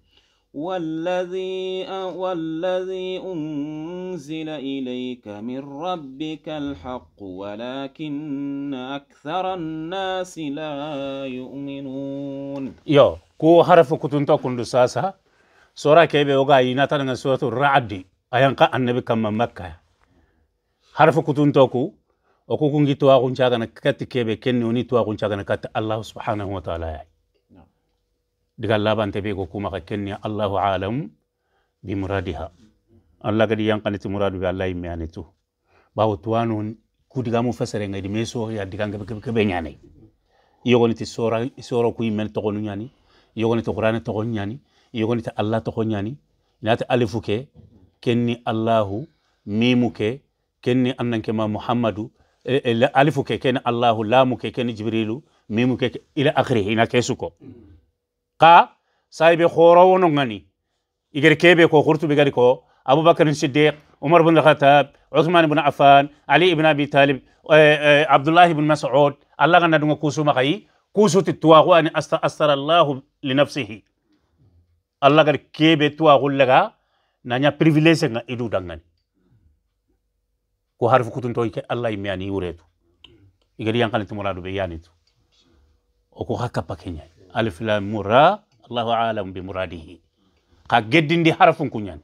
والذي والذي أنزل إليك من ربك الحق ولكن أكثر الناس لا يؤمنون يا كو حرف كتنتا كندو سورة كيبي وغا يناتنا سورة الرعد ayanka annabi kamma makka harfa kutuntoku okukungi tuwaxuncagana kati kebe kenni oni tuwaxuncagana kati allahu subhanahu wa taala yai diga labante be go kumaxa kenni allahu alamu bimuradiha allah gadi yankaniti muradu be allah yimme anitu bawo tuwano kudigamu feserenga idi me soxya diganga kebe ñanai yogoniti soro ku yimmen toxonu ñani yogoniti xurane toxon ñani yogoniti allah toxon alifu ke kenni allahu mimu ke kenni annanke ma muhammadu alifu ke kenni allahu lamu ke kenni jibrilu mimu ke ila akhiri ina kesu ko ka sahibe khoro wono ngani igere kebe ko khurtu bigari ko abubakar siddiq umar bin khattab uthman bin affan ali ibn abi talib abdullah ibn mas'ud allah ganna dunga kusu makai kusu titwa ko ani astara allah li nafsihi allah gar kebe tuwa gullaga nanya privilege nga idu dangani ko harfu kutun to ke allah yi ani uretu igari yankani muradu be yanitu ko hakka pakenya alif lam mura allah aalam bi muradihi ka geddindi harfun kunyan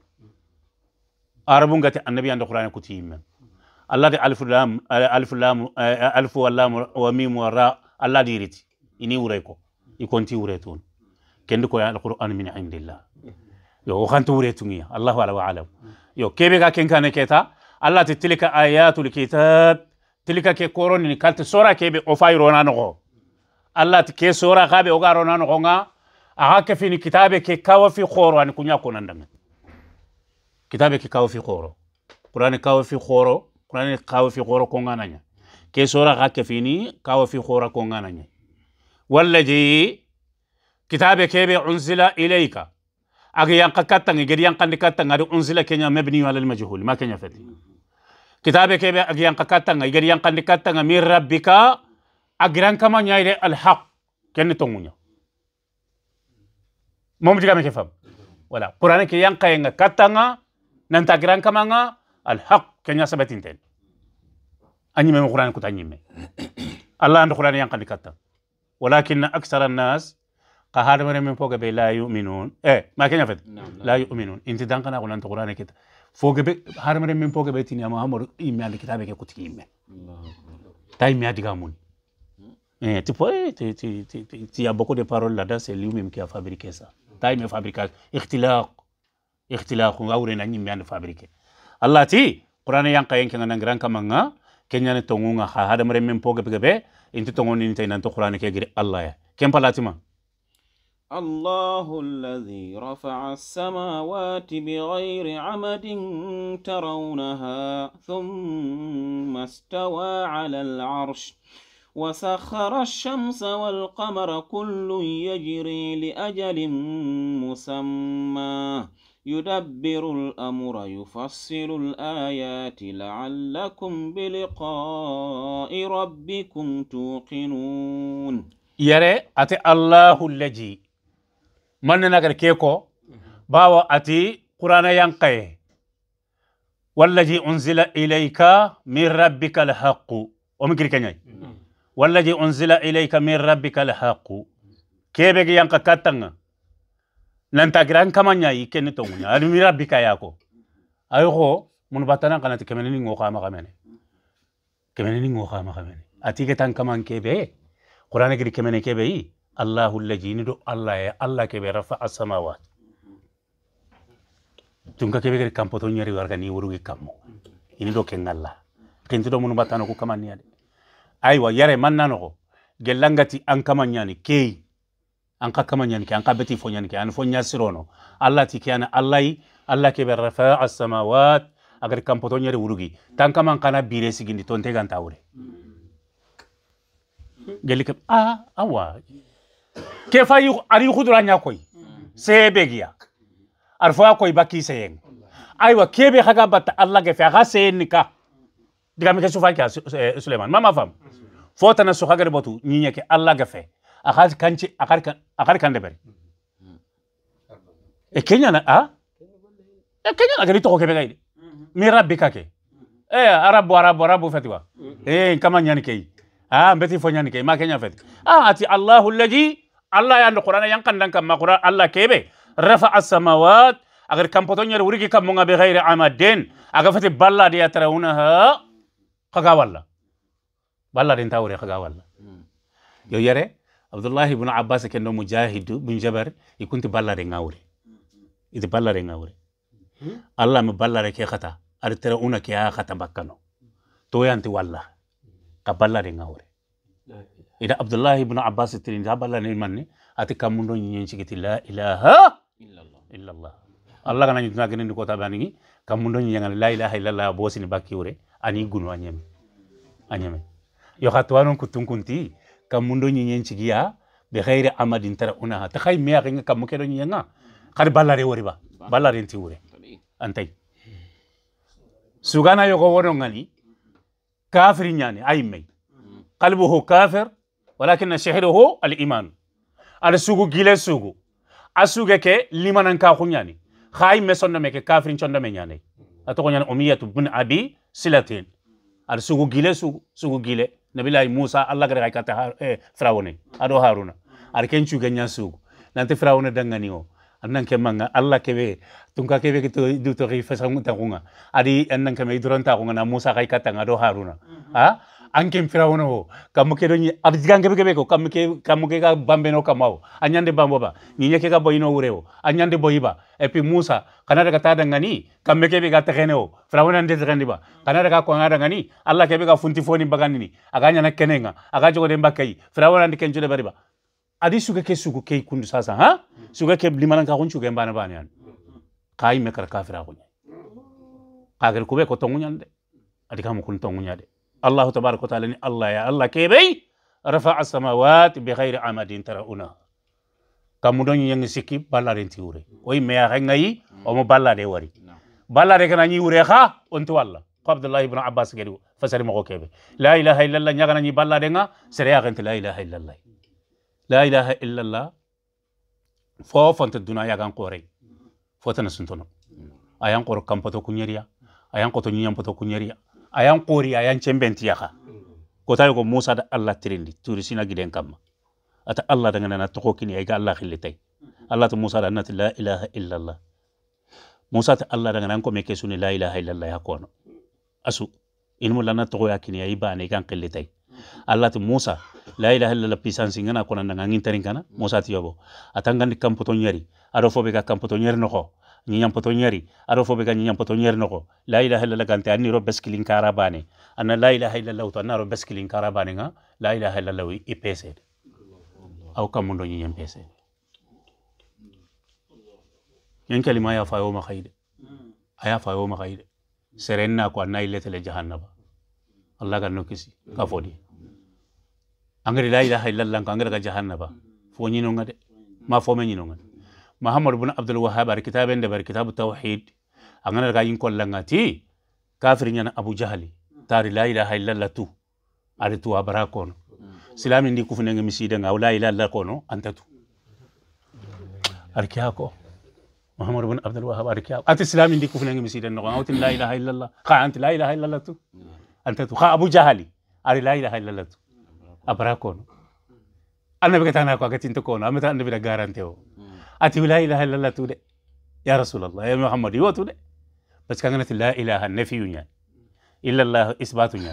arabu ngati annabi an qur'an kuti yimme allah di alif lam alif lam eh, alif wa lam wa mim wa ra allah diriti ini ureko ikonti uretun kendo ko ya alquran min indillah يو خان توري تونيا الله على وعلم يو كيبي كا كين كان كيتا الله تتلك آيات الكتاب تلك كي كورون نكالت سورة كيبي أفاي رونا نغو الله تكي سورة غابي أغا رونا نغو نغا أغا كفي نكتابي كي كاو في خورو أن كنيا كونان دمين كتابي كي كاو في خورو قرآن كاو في خورو قرآن كاو في خورو كونغا نانيا كي سورة غا كفي كاو في خورو كونغا نانيا والذي كتابي كيبي أنزل إليك أغيان كاتن غيريان كان كاتن غير أنزل كينيا مبني على المجهول ما كينيا فتي كتابة كيبا أغيان كاتن غيريان كان كاتن من ربك أغيان كما نياير الحق كن تونيا مم جيغا مي كيفام ولا قرآن كيان كاين كاتن نانتا غيران كما الحق كينيا سبتين تاني أني من القرآن كنت مي الله عند قرآن يان كان كاتن ولكن أكثر الناس ka hada mare min foga be la yu'minun eh ma kenya fet la yu'minun inti dan kana kunan to qur'ana kita foga be hada mare min foga be tinya muhammad imma al kitabe ke kutiki imme tay mi adiga mun hmm? eh ti po ti ti ti ti a beaucoup de paroles là dedans c'est lui même qui a fabriqué ça tay mi fabricage ikhtilaq ikhtilaq ngawre na nyimme an fabriqué allah ti qur'ana yanka yanka nan gran kamanga kenya ne tongunga hada mare min foga be be inti tongoni ni tay nan to qur'ana ke gire الله الذي رفع السماوات بغير عمد ترونها ثم استوى على العرش وسخر الشمس والقمر كل يجري لأجل مسمى يدبر الأمر يفصل الآيات لعلكم بلقاء ربكم توقنون يرى أتى الله الذي man na nagar ke ko bawa ati qur'ana yanqaye wallazi unzila ilayka min rabbika alhaqu o mi kirkeñay wallazi unzila ilayka min rabbika alhaqu kebe ge yanqa katanga nanta gran kamanya yi kenni to munya ali min rabbika yako ayo ko mun batana kana te kemeni ngo kama kamene kemeni ngo kama kamene ati ke tan kaman kebe qur'ana gir kemene kebe allahu llaji ni do allah ye allah keɓe rafa samawat tun ka keɓe kedi kampoto ñari warga ni worugi kammo ini do ken allah kinti do munu battano ku kamanniya de aywa yare mannanoxo gellangati an kamanñani keyi an ka kamanñani ke an ka beti foñani ke ani foña sirono allah ti ke ani allahy allah keɓe rafa asamawat agati kampoto ñari wurugi tan kaman kana bire sigindi ton teganta wure gelli a ah, awa ke fa ari khudura nya koy sebe giya ar fa koy baki seyeng aywa kebe khaga bat allah ge fa sen ka diga mi ke sufa ka eh, suleiman mama fam fota na suha gare botu nyinya ke allah ge fe akhar kanchi akhar kan akhar kan de bari e kenya na a ah? e kenya na gari to ke be gaide mi rabbi ka ke e arabu arabu arabu fatiwa e eh, kama nyani ke ah mbeti fo nyani ke ma kenya fati ah ati allah alladhi Allah ya no Quran yang kandang kam Qur'an Allah kebe rafa as agar kampoto nyar urigi kam munga be ghairi amaden agar fati balla dia tarawna ha kaga walla balla den tawre kaga walla hmm. yo yare Abdullah ibn Abbas yang no mujahid bin Jabar ikunti balla de ngawre iti balla de ngawre hmm? Allah me balla re ke khata ar tarawna ke khata bakkano to yanti walla ka balla de ngawre ida abdullahi ibnu abbas tirin ha ballani manni ati kamundo ñiñen cikiti la ilaha illallah allah kana ñituna kenindi kota banigi kammundo ñiñangani la ilaha illallah bosini bakkiwre ani gunu a ñeme yo xa tuwanon kuttunkunti kammundo ñiñen be xeyre amadin tara unaha ta xay meya xenga kammu keɗo ñiñanga xari ballare wori ba ballarenti wure antay sugana yogo wonongani kafiri ñani ay mey qalbuhu kafir walakin shahidahu al iman ada sugu gile sugu asuge ke limanan ka kunyani khay mesondo meke kafirin chondo menyane ato kunyani umiyatu bin abi silatin ada sugu gile sugu sugu gile nabilahi musa allah gara kata eh, firawne ado haruna ada ken chuge nya sugu nanti firawne dangani o annan ke manga allah kebe tungka kebe kito du to rifa sangunta kunga adi annan ke idron ta kunga na musa kai kata ngado haruna ha mhm. ah? anke mfira wono wo kamuke do abzigange bikebe ko kamuke kamuke ka bambe no kamao anyande bambo ba nyinyeke ka boyino ureo anyande boyiba epi musa kanada kata dangani kamuke be gata fira wono ndi zgandi ba kanada ka ko ngada ngani allah ke kebe ka funti foni bagani ni aganya na kenenga agajo de mbakai fira wono firawuna ndike njule bariba adi suke ke suku ke kundu sasa ha suke ke limanan ka kunchu mbana bani an kai me kar ka fira wono kagel kube ko tongunya de adi kamu tongunya de الله تبارك وتعالى الله يا الله كيبي رفع السماوات بغير عمد ترونها كمدون ينغ سيكي بالارين تيوري وي ميا خنغي او مو بالاري وري نعم. بالاري كان ني وري خا انت والله عبد الله بن عباس غيرو فسر مكو كيبي لا اله الا الله نيا ني بالاري نا سريا غنت لا اله الا الله لا اله الا الله فوفنت الدنيا كان قوري فوتنا سنتونو نعم. ايان قور كامبوتو kunyeria ايان قوتو nyinyam pato kunyeria a yan kori a yan cembentiya kotayo go musa da allah tirindi turisina giden kamma ata allah danganana toxo kini ay allah xillitay allah ta musa da annati la ilaha illallah musa ta allah dangana an kome suni la ilaha illallah ya kono asu ilmu lana toxoya kini ay bane gan xillitay allah ti musa la ilaha illallah pisansi ngana kona nanga ngintarin kana musa ti yobo atangandi kampoto ñari ado fobe ga kampoto ñari noxo ñiñampoto ñeri aɗo fo ɓe ga ñiñampoto ñeri noxo la ilaha illallah gante anniro beskilin kara bane la ilaha illallah to annaro beskilin kara nga la ilaha illallah i pesede aw kammundo ñiñen pesede ñen kalima ya fayo ma xayde aya fayo ma xayde seren ko anna illetele jahannaba allah ganno kisi ka fodi angere la ilaha illallah ka angere ga jahannaba fo ñinonga de ma fome ñinonga de محمد بن عبد الوهاب بار كتاب ده بار كتاب التوحيد أنا لقى ينقل لعنتي كافر ينا أبو جهل تاري لا إله إلا الله تو أرتو أبرا كونو سلام إندي كوفن عن مسيدنا أو لا إله إلا كونو أنت تو أركياكو محمد بن عبد الوهاب أركياكو أنت سلام إندي كوفن عن مسيدنا أو لا إله إلا الله خا أنت لا إله إلا الله تو أنت تو خا أبو جهل أري لا إله إلا الله تو أبرا أنا بكتانا كوكتين تكونو أمتى أنا بلا غارانتيو ati la ilaha illallah tude ya rasulullah ya muhammad yo tude bas kan ganati la ilaha nafiyu nya illallah isbatu nya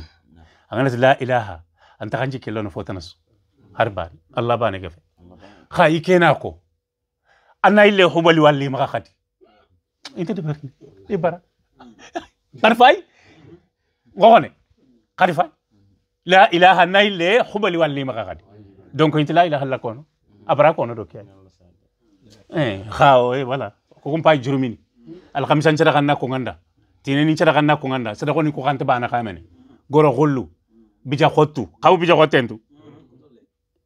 anganati la ilaha anta kanji kello fotanas harbar allah bane gafe khayi kena ko anna ille hobali walli ma khadi inte de berni ibara barfay gone khadi fay la ilaha na ille hobali walli ma khadi donc inte la ilaha la kono abra kono do kiyani eh, voilà eh, kokum pay jurumini alhamisan sadakan na konganda tineni sadakan na konganda sadakoni ko xante bana xamene goro xollu bija xottu xaw bija xottentu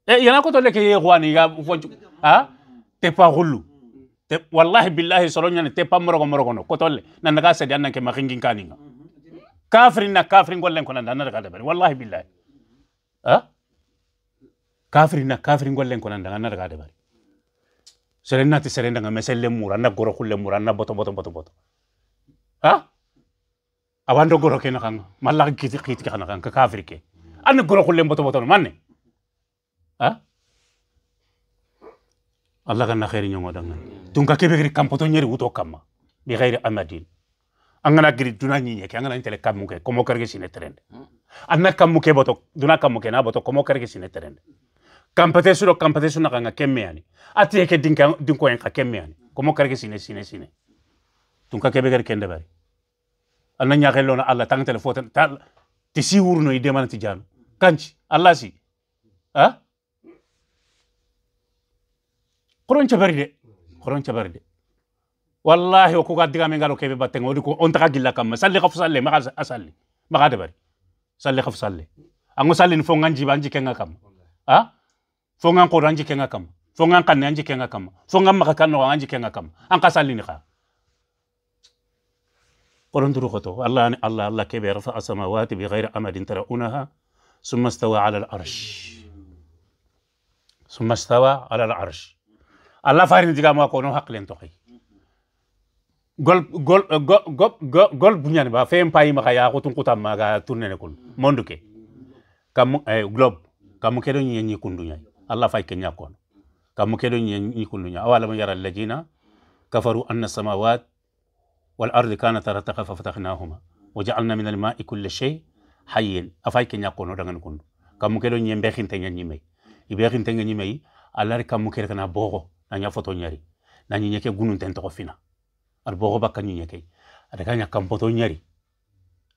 e yana ko tolle ke yexwani ga ya fo a te pa xullu te wallahi billahi solo ñane te pa morogo morogo no ko tolle nan daga sadi annan ke maxingin kaninga kafirin na kafirin gollen ko nan dan daga dabari wallahi billahi a kafirin na kafirin gollen nanda nan daga daga sere nati sere ndanga mesele mura na goro kulle mura na boto boto boto boto ha abando goro ke nakanga malla kiti kiti kana kanka kafir ke an goro kulle boto boto manne ha allah kana khairi nyongo danga tunga kebe gri kampoto nyeri uto kama bi ghairi amadin angana giri duna nyinye ke angana intele kamuke komo karge sine anna kamuke boto duna kamuke na boto komo karge sine trend كمبتسو لو كمبتسو نا كان كيمياني اتي هيك دينكا دينكو ين كيمياني كومو كارغي سيني سيني سيني تونكا كيبي غير كين دباري انا نيا خيلو نا الله تانغ تليفون تال تل... تي سي ور نو يديمان تي جانو كانشي الله سي ها أه؟ قرون تشبري دي قرون تشبري دي والله وكو قاد ديغامي غالو كيبي باتين ودي كو اونتا غيلا كام سالي خف سالي ما غاز اسالي ما غاد دباري سالي خف سالي انو سالي نفو نانجي بانجي كينغا كام ها fongan ko ranji kenga kam fongan kan ranji kenga kam fongan maka kan ranji anji kenga kam an ka sali ni kha qur'an duru khoto allah allah allah ke bi rafa samawati bi ghairi amadin tarunaha summa stawa ala al arsh summa stawa ala al arsh allah farin diga ma ko no haq len to khay gol gol gol gol buñan ba fe mpay ma khaya ko tun kutam ma ga tunene kul monduke kam eh, globe Kamu ke do ñi allah fay ke ñakono kam keɗo ñikulluña awalam yara alladina kafaru anna samawat wal ardi kanat rataka fa fatahnahuma wa jaalna min almai culle chey hayyen afay ke ñakono dangan kundu kam keɗo ñe mbexinteña ñimey i mbexinteña ñimey alari kam kere kana boxo naña foto ñari nañi ñeke gununten toxo fina ad boxo bakka ñi ñekey adaka ña kampoto ñari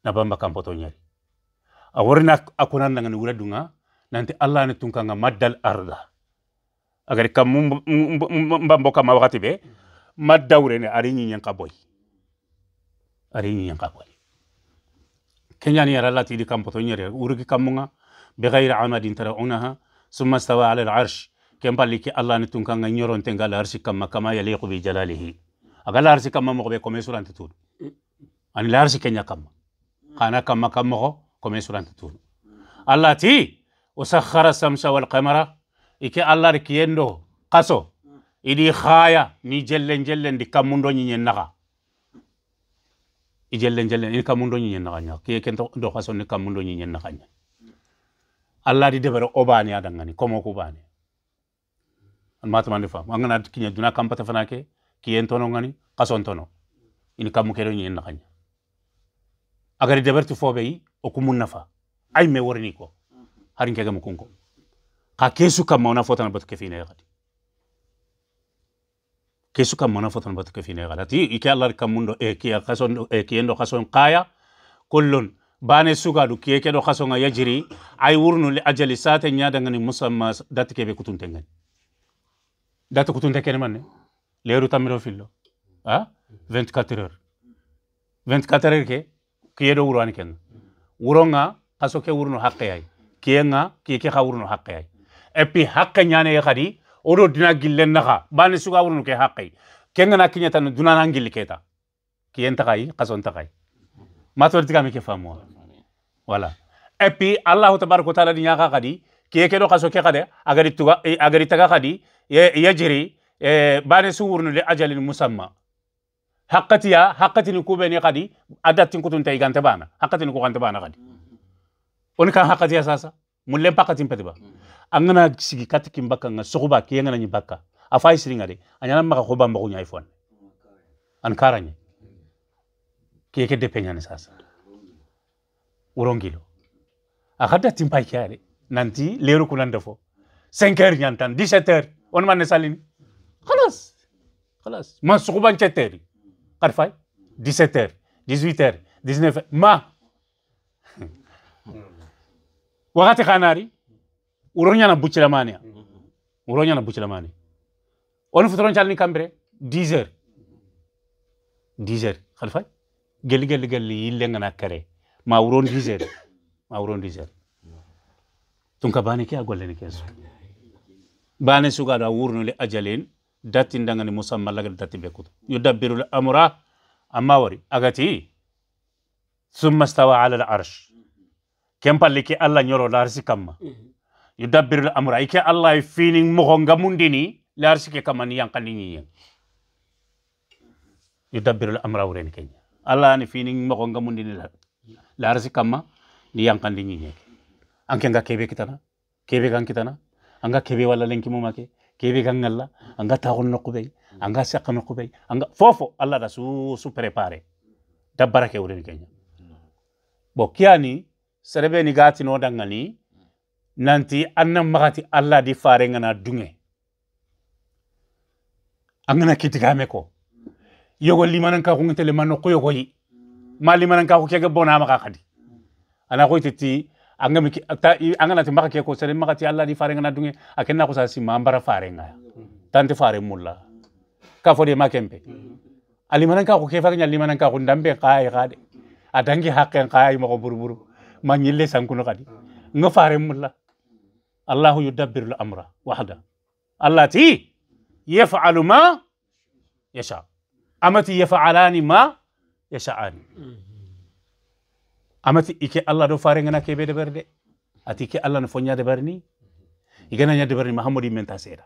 na bamba kampoto ñari a worina a kunan dangani nanti alla ni tunkanga maddal arda agari kammu mbambo kama wakati be maddawrene ari ñiñen ka boy ari ñiñen ka boy keñani yara latidi kampoto ñere urugi kammunga be gayre amadin taraunaha summa stawa ala al arsh ken palli ki allah ne tunkanga ñoronte nga al arshi kama yaliqu bi jalalihi aga al arshi kamma be comme surante tuudu ani al arshi keña kamma xana kam moxo comme surante tuudu allah ti usakhara samsa wal qamara iki allah kiendo qaso idi khaya ni jellen jellen di kamundo ni nyen naka i jellen jellen ni kamundo ni nyen naka nya ke ken do kaso ni kamundo ni nyen naka nya allah di debere obani adangani komo ko bani an matman difa ngana ki nya duna kam patafana ke ki en tono ngani qaso tono ini kamu kero ni nyen naka nya agar debere tu fobe yi okumun nafa ay me worni ko harin kaga mukungko ka kesu kamma wona fotana batu kefina yagadi kesu mona wona bat batu kefina ya gadi ati ike allah ri mundo e eh, kiya kason e eh, kiyendo kason kaya, kullun bane sugadu do kason kasonga yajiri ay wurnu li ajali sate nyadangani musamma dati kebe kutun kutuntengani dati kutunte kene manne leru tamiro fillo Ah, 24 heures 24 heures ke kiyedo wurwani kenga wuronga kaso ke wurnu haqqe kenga keke xa wurno haqqeyay epi puis nyane ñaneye xadi oɗo dina gillen naha bane suga wurno ke haqqey kengana kiñatano dunana ngilli keta kiyen takai, xason taxay matori tigame ke famuwa wala epi allah allahu tabaraka wa taala ni ñaxa xadi kiye ke ɗo xaso ke xade agari tuga e, agari taga xadi e bane su wurno li ajalin musamma haqqatiya haqqatini kubeni kadi, adatin kutun tay gante bana haqqatini ku xante bana woni kan hakaziya sasa mullen pakatin ba mm. angana sigi katikin bakka nga sokuba kiyengana ni bakka afai siringa de anyana maka koba mbogo nya iphone mm. ankara ni kiyeke de penyane sasa urongilo akada timpa kyare nanti lero kulanda fo 5 heures nyantan 17 heures on man salini خلاص خلاص ما سقوبا تشتري قرفاي 17 heures 18 heures 19 heures ما wakati kanari uronya na buchila ya uronya na buchila mani on futron chalni ni kambere dizer dizer heures geli geli geli gel yillenga kare ma uron dizer ma uron dizer tunka bani kia agolle ke su bani suga da wurno le ajalin datti ndangani musa malaga dati bekutu yudabbiru al amra amma wari agati ثم استوى على العرش ken palle ke allah ñoro larsi kamma hmm. birul amra ike allah e finin mogo ngamundini larsi ke kamma ni yankandi ñiyen yudabbirul amra wureni kenya allah ni finin mogo ngamundini larsi kamma ni yankandi ñiñeke anke nga kebe kitana kebe kita kitana anga kebe wala lenki mumake kebe kan ngalla anga taxun noqubey anga sakka noqubey anga fofo allah da su su prepare dabbara ke wureni kenya hmm. bo kiani serebe ni gati no dangani nanti anna magati Allah di fare ngana dunge angana kitigame ko yogo limanan ka ngente le manno ko yogo yi ma limanan ka ko kega bona ma kadi ana ko titi angami angana ti magake ko sere magati Allah di fare ngana dunge akenna ko sa si mambara fare nga tante fare mulla ka fo de makembe alimanan ka ko kefa nya limanan ka ko ndambe kai e kade adangi hakken kai e mo ko buru buru ma ñille sankuno kadi nga fare mulla allahu yudabbiru amra wahda allah ti yafalu ma yasha amati yafalani ma yasha'ani amati ike allah do fare ngana kebe de berde ati ke allah no fonya de berni igana nya de berni mahamudi menta seda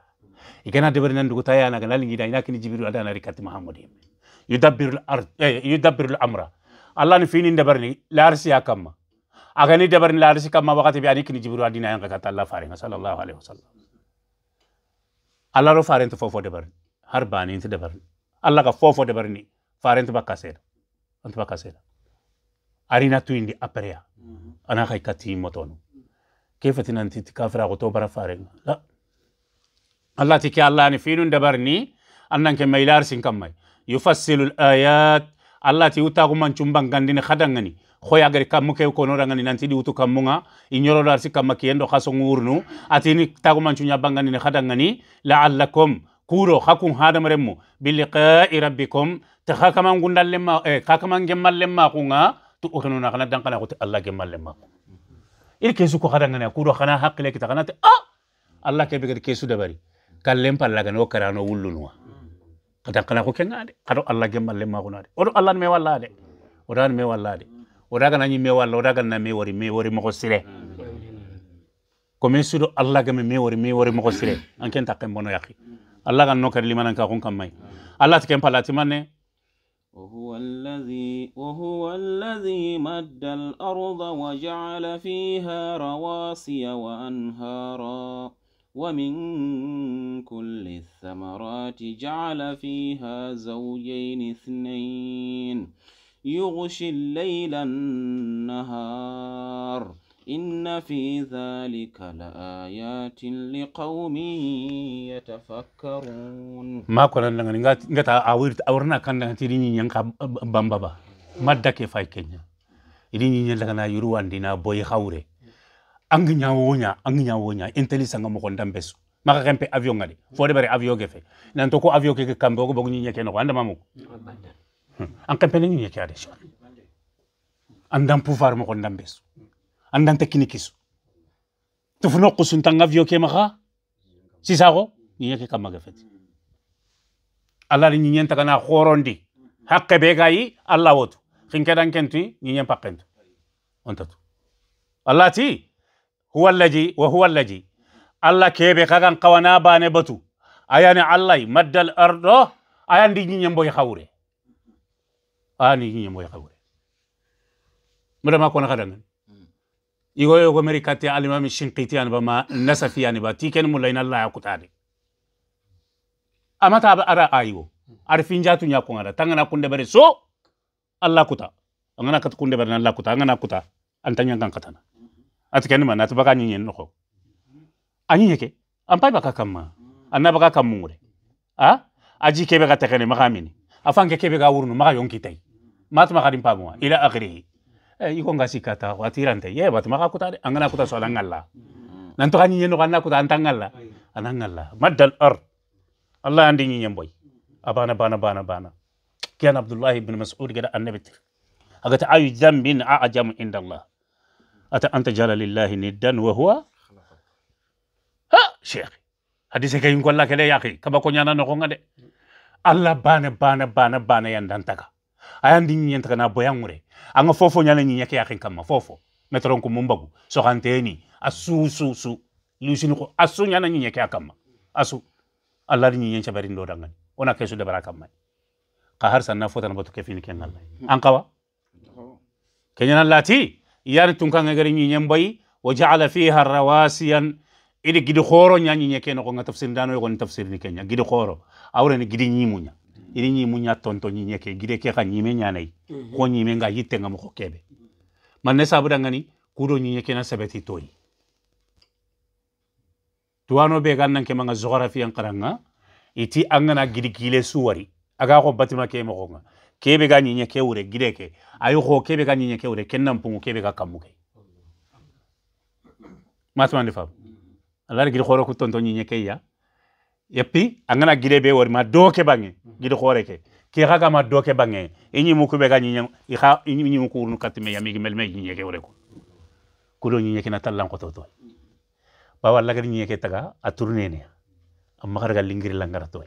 igana de berni ndugo taya na lingi ngida ina kini jibril ada na rikati mahamudi yudabbiru al eh, yudabbiru al amra allah ni fini de berni arsi akamma agani dabarni larisi kamma wakati be ani kini jibru adina yang kata Allah faringa sallallahu alaihi wasallam Allah ro farinta fofo dabarni har bani inta dabarni Allah ka fofo dabarni farinta bakaseda Ari bakaseda arina tuindi aperea ya, mhm. ana kai kati motono kefati nanti kafira goto bara faringa la Allah tiki Allah ni finun ni annan ke mailar larsin kammai yufassilul ayat Allah ti utagu cumbang chumban gandini khadangani xoyagari kammu ke konorangani nantidi wutu kammunga iñorolarsi kamma kiyendo xaso ngurnu atini tagumancuña bangani xadangani laallakum kuro hakun hadamaremmu biliqai rabbikum te xa kama ngundallema eh, xa kama ngemmallemmaxunga tu okenona xana dankana xote allah gemmallemmaxu ir kesu ko xadangani kuro xana haqqile kita xanate a ah! allah ke begedi kesu dabari kallen pallagano karano wullunuwa xadankana xo kenga de xato allah gemmallemmaxuna de odo allah me walla de me walla de ورغنا ني مي والله ورغنا مي وري مي وري مخو سيري كومين سودو الله كم مي وري مي وري مخو سيري ان كان تاكم بونو ياخي الله كان نوكر لي مانن كاكون ماي الله تكم بالاتي ماني وهو الذي وهو الذي مد الأرض وجعل فيها رواسي وأنهارا ومن كل الثمرات جعل فيها زوجين اثنين يغشي الليل النهار إن في ذلك لآيات لقوم يتفكرون ما كنا نغني نغتا أورت أورنا كنا تيريني ينكا بامبابا ما دكي فاي كينيا إريني يلغنا يروان دينا بوي خاوري أنغ نياوونيا أنغ نياوونيا إنتلي سانغا مكوندام بسو maka kempe avion ngadi fo de bare avion gefe nan to ko avion ke kambo ko bogu nyinya keno anda mamu an kempene ñiñe ke adhésion andan pouvoir mogo ndan besu andan technique su tufuno kusuntanga vio ke maxa sisaxo ñiñe ke kammage feti alla ni ñiñen tagana xorondi haqqe be gayi alla wotu xinkedan kentui ñiñen paqentu ontatu alla ti huwa allaji wa huwa allaji alla kebe kagan qawana bane batu ayani allai maddal ardo ayandi ñiñen boy xawre ani hinya moy khawre mada ma kona kadangan igo yogo meri kati alimami shinqiti an ba ma nasafi an ba tiken mulla ina yakutade amata ara ayigo arfinja tu nya kongara tangana kunde bare so allah kuta angana kat kunde bare allah kuta angana kuta antanya kan katana atiken ma nat baka noko anyinye ke ampai baka kamma anna baka kamure a aji kebe ka makamini afanke kebe ka wurnu maka yonkitai kadim pamuan ila eh iko ngasi kata watirante ye batmaka kuta angana kuta soala ngalla hmm. nanto kanyi nyeno kanna kuta antangalla anangalla kan maddal ard allah andi nyi boy. abana bana bana bana kian abdullah ibn mas'ud gada annabi tir ta ayu dhanbin ajam inda allah ata anta jala lillahi niddan wa huwa ha sheikh hadise kayin kolla kele yaqi kaba ko nyana no ko ngade allah bana bana bana bana yandantaka ayandi ñentre na boyangure anga fofo nyana ñi ñake yakin kamma fofo metron ko mumbagu so xanteni asu su su lusini ko asu nyana ñi ñake kamma asu allah ñi ñen cabari ndo dangan ona kesu de bara kamma ka har sanna fotan batu kefini ken allah hmm. an kawa kenyana lati yani tunkanga gari ñi ñen wa ja'ala fiha rawasiyan ili gidi khoro nyanyi nyake ko ngatafsir dano ko tafsir ni kenya gidi khoro awre ni gidi ñimunya ini ñimu ña tonto ñiñe ke gide ke xa ñime ñanayi mhm. ko ñime nga yittenga moxo keɓe man ne sabudangani kudo ñiñe kena sebeti toyi tuwano be gan nan ke manga zografiyan qaranga iti angana gidi gile suwari aga ko batima ke moxo nga kebe ga ñiñe ke wure gide ke ayo xo kebe ga ñiñe ke wure ken nan kebe ga kammu ke matumandi fam mhm. gidi xoro ku tonto ñiñe ke ya yeppi angana gide be ma doke bange mhm. gide khore ke ke khaga ma doke bange inyi mu kube ga nyinya i kha inyi mu kurnu katme yami gimel me nyinya ke wore ko kudo nyinya ke na tallan ko to to ba walla ga nyinya ke taga a ne amma kharga lingiri langara to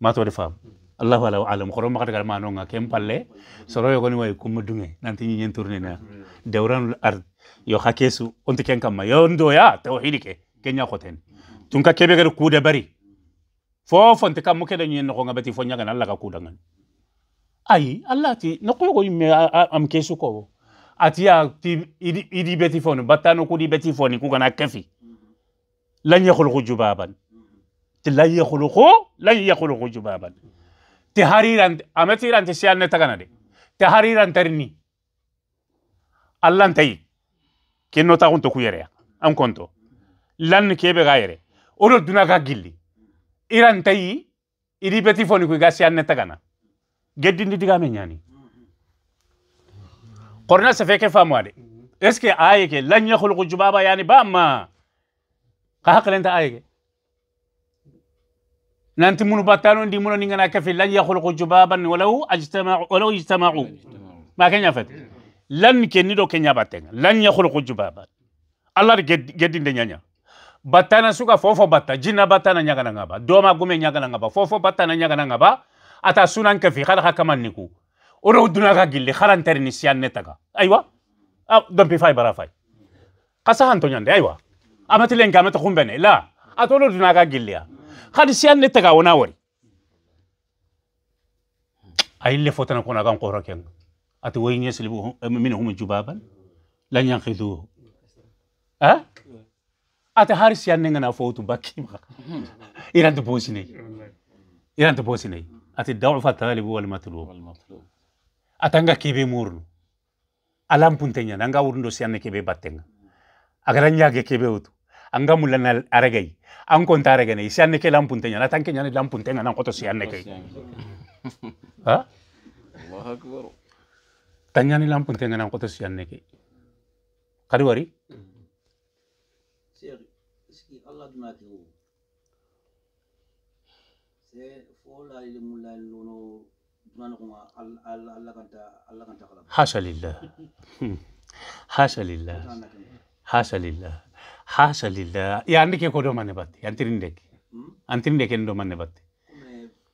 ma to de fam mhm. allah wala alam khoro ma kharga ma no nga kem palle soro yo goni way kum dunge nanti nyinya tourne mhm. na dawranul ard yo khakesu onti ken kam ma yo ndoya tawhidi ke kenya khoten tun ka kebe gar kuda bari fo fonte kam muke da nyen no ngabati fo nyaga Allah ka kuda ngan ai Allah ti no ko me am kesu ko ati ya ti idi, idi beti fo batano ko di beti fo ni ku kana kafi lan yakhluqu jubaban ti lan yakhluqu lan yakhluqu jubaban ti hariran amatiran ti siyan ne tagana de ti hariran tarni Allah ntai kinno ta kunto ku yere an konto lan kebe ga yere Olo dunaga gilli. Iran tayi iri beti foni kuiga sian netagana. gedi ndi diga menyani. Korna sefeke famwade. Eske aye ke ya kulo kujuba ba yani ba ma, hakalenta aye ke. nanti munu batano ndi muno ninga na kafi lan yakhluqu jubaban walau ajtama'u walau ijtama'u ma kenya fet lan ke nido kenya batenga lanya yakhluqu jubaban allah gedi geddi de nyanya battana suka fofo batta jinna battana ñagana ngaba doma gume ñagana ngaba fofo battana ñagana ngaba ata sunan kefi xala xa kamanni ku odo dunaga gilli xaranterini siyanne taga aywa a dompi fay bara fay xa saxanto ñande aywa amati lenke amata xumbene la ata odo dunaga gilliya xadi siyanne taga wona wori ayille fotana kona kan qoro kenga ati woyiñesilibu eh, min hum jubaban lan yanqiduhu eh? a ata hari sianne ngana foto bakima iran tubosine iran tubosine ate da'fa talib wal ata nga kibe murnu alam puntenya nanga urndo sianne kibe batenga agara ge kibe utu angga mulana aragai an konta si sianne ke lam tenya. na tanke nyane lam tenga nan koto sianne ke ha Allahu akbar tanyani lam tenga nan koto sianne ke kaduari mati wo se fo la ilmu lono dunana kuma alla kanta alla kanta kala hasha lillah hasha lillah hasha lillah hasha lillah ya andike ko do mane batte antirindeke hmm? antirindeke ndo mane batte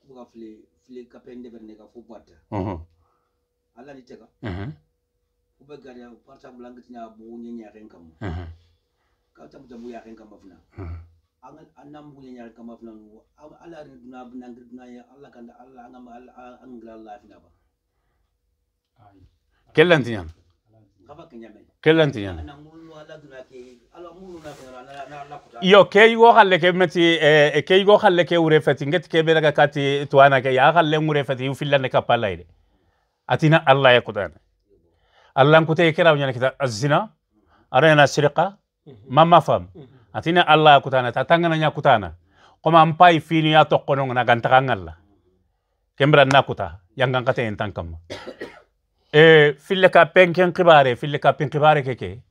kuga fle fle kapende berne ka fo batte alla ni tega kube parta bulangitina bu nyenya renkam ka tamu tamu ya renkam bafna annam bule nyal kama fulan wo ala duna buna duna ya Allah kanda Allah angam Allah angra Allah fina ba kellan tiyan kafa kenyame kellan tiyan yo kei go halle ke meti e kei go halle ke ure fati nget ke be daga kati tuana ke ya halle ure fati u fillan ka palaide atina Allah ya kudana Allah kutay kira wanya kita azina arena sirqa mamma fam atini allah yakutana tatangana nyakutana koma mpai fini ya tokkono na gantaka ngalla kembra nakuta yangan kate entan e fille ka penken kibare fille ka pen kibare keke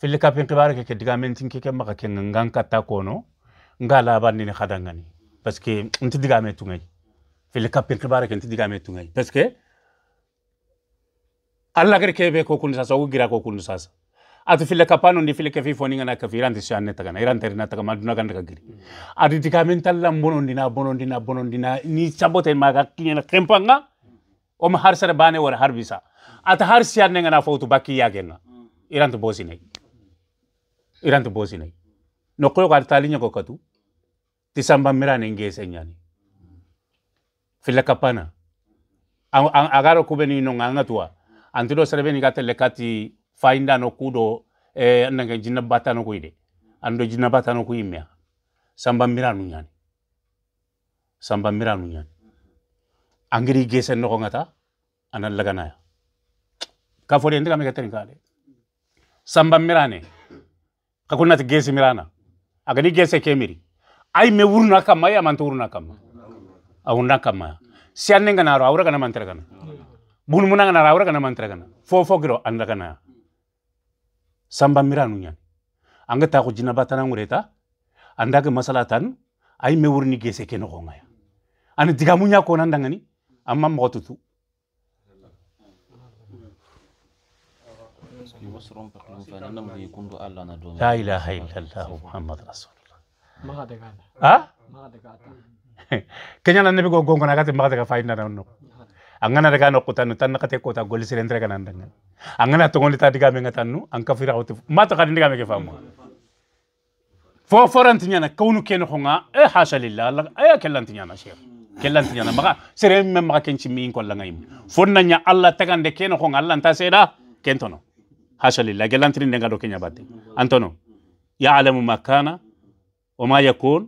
fille ka pen kibare keke diga men keke maka ken ngan kono ngala banni ni khadangani parce que nti diga me tungay fille ka pen kibare ke nti diga me tungay parce que allah gar kebe ko kun sasa gira ko kun sasa ati file kapanundi file kefi foningana kefi iranti na Iran teri rina taga maduna ganda kagiri adi mental la bonondi na bonondi na bonondi na ni sabote maga kempa nga om har sara bane wara har bisa Ati har sianne ngana fautu baki yagenga iranti Iran tu bosine no koyo kar talinya ko katu tisamba mirane ngese nyani file kapana agaro kubeni no tua antilo serebeni gatel lekati fayinda no kudo eh, nanga jinna bata kuide ando jinna bata no samba miranu nyani samba miranu nyani angiri gesen no ngata anan laganaya ka fodi ndika me katrin kale samba mirane ka kunna gesi mirana agani gese kemiri ai me wurna kama ya man turna kama awunna kama sianne ngana ro awra kana mantra kana munanga na awra kana mantra fo fo giro andra samba miranu ñani anga ta ko batana ngureta, anda ke masalatan ay me wurni gese ke nogo ya. ani diga munya ko nan dangani amma mo tutu la ilaha illallah muhammad rasulullah maga daga ah? ha maga daga kenya nan nabi go gongo na gati maga daga fayna na no angana daga no kutan no tan kate kota gol silen tre kanan dangan angana to ngoli tadiga me ngatan nu angka fira hotu mata kadin diga me ke famu fo foranti nyana kaunu ken khonga e hasha lillah allah aya kellanti nyana sheikh kellanti nyana maka sere me maka ken chimmi in kolla ngayim fonna nya allah tagande ken khonga allah ta seda kentono hasha lillah kellanti ndenga do kenya batte antono ya'lamu ma kana وما يكون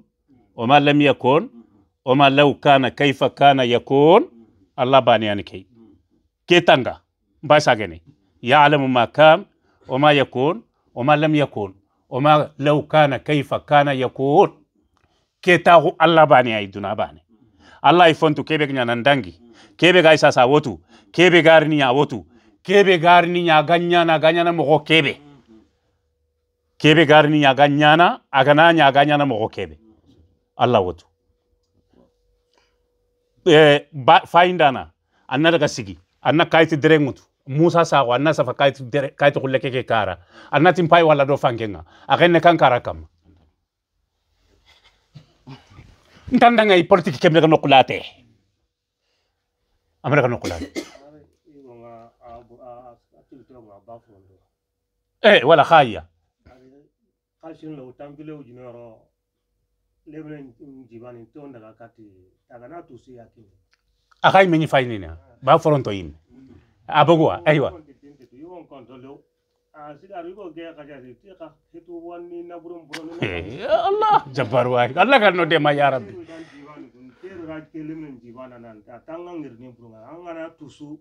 وما لم يكن وما لو كان كيف كان يكون allah tanga ba ketanga gane ya alamu ma kam ma yakun ma lam yakun ma law kana kaifa kana yakun ketaxu allah ni ay duna ni allah ifon fontu kebe nan dangi kebe ga sa wotu kebe garini ya wotu kebe ya ganya na ganya na mo kebe kebe garini ñaga na agana ganya na mo kebe allah wotu Eh, fayindana anna daga sigi anna kayti derengutu musa saxo anna safa kayti kayti xulle keke kara anna tin pay wala do fankenga axenne kan kara kam ntandanga i politique kem daga noqulate am daga noqulate e eh, wala xaya xalsinlo tambile ujunoro lebele njibani tonda kakati agana tusi yakini akai menyi fainina ba foronto yin mm-hmm. abogwa aiwa yugon kontrolo asigaru yugo Allah jabbar wa Allah kan no de ma ya rabbi teru tusu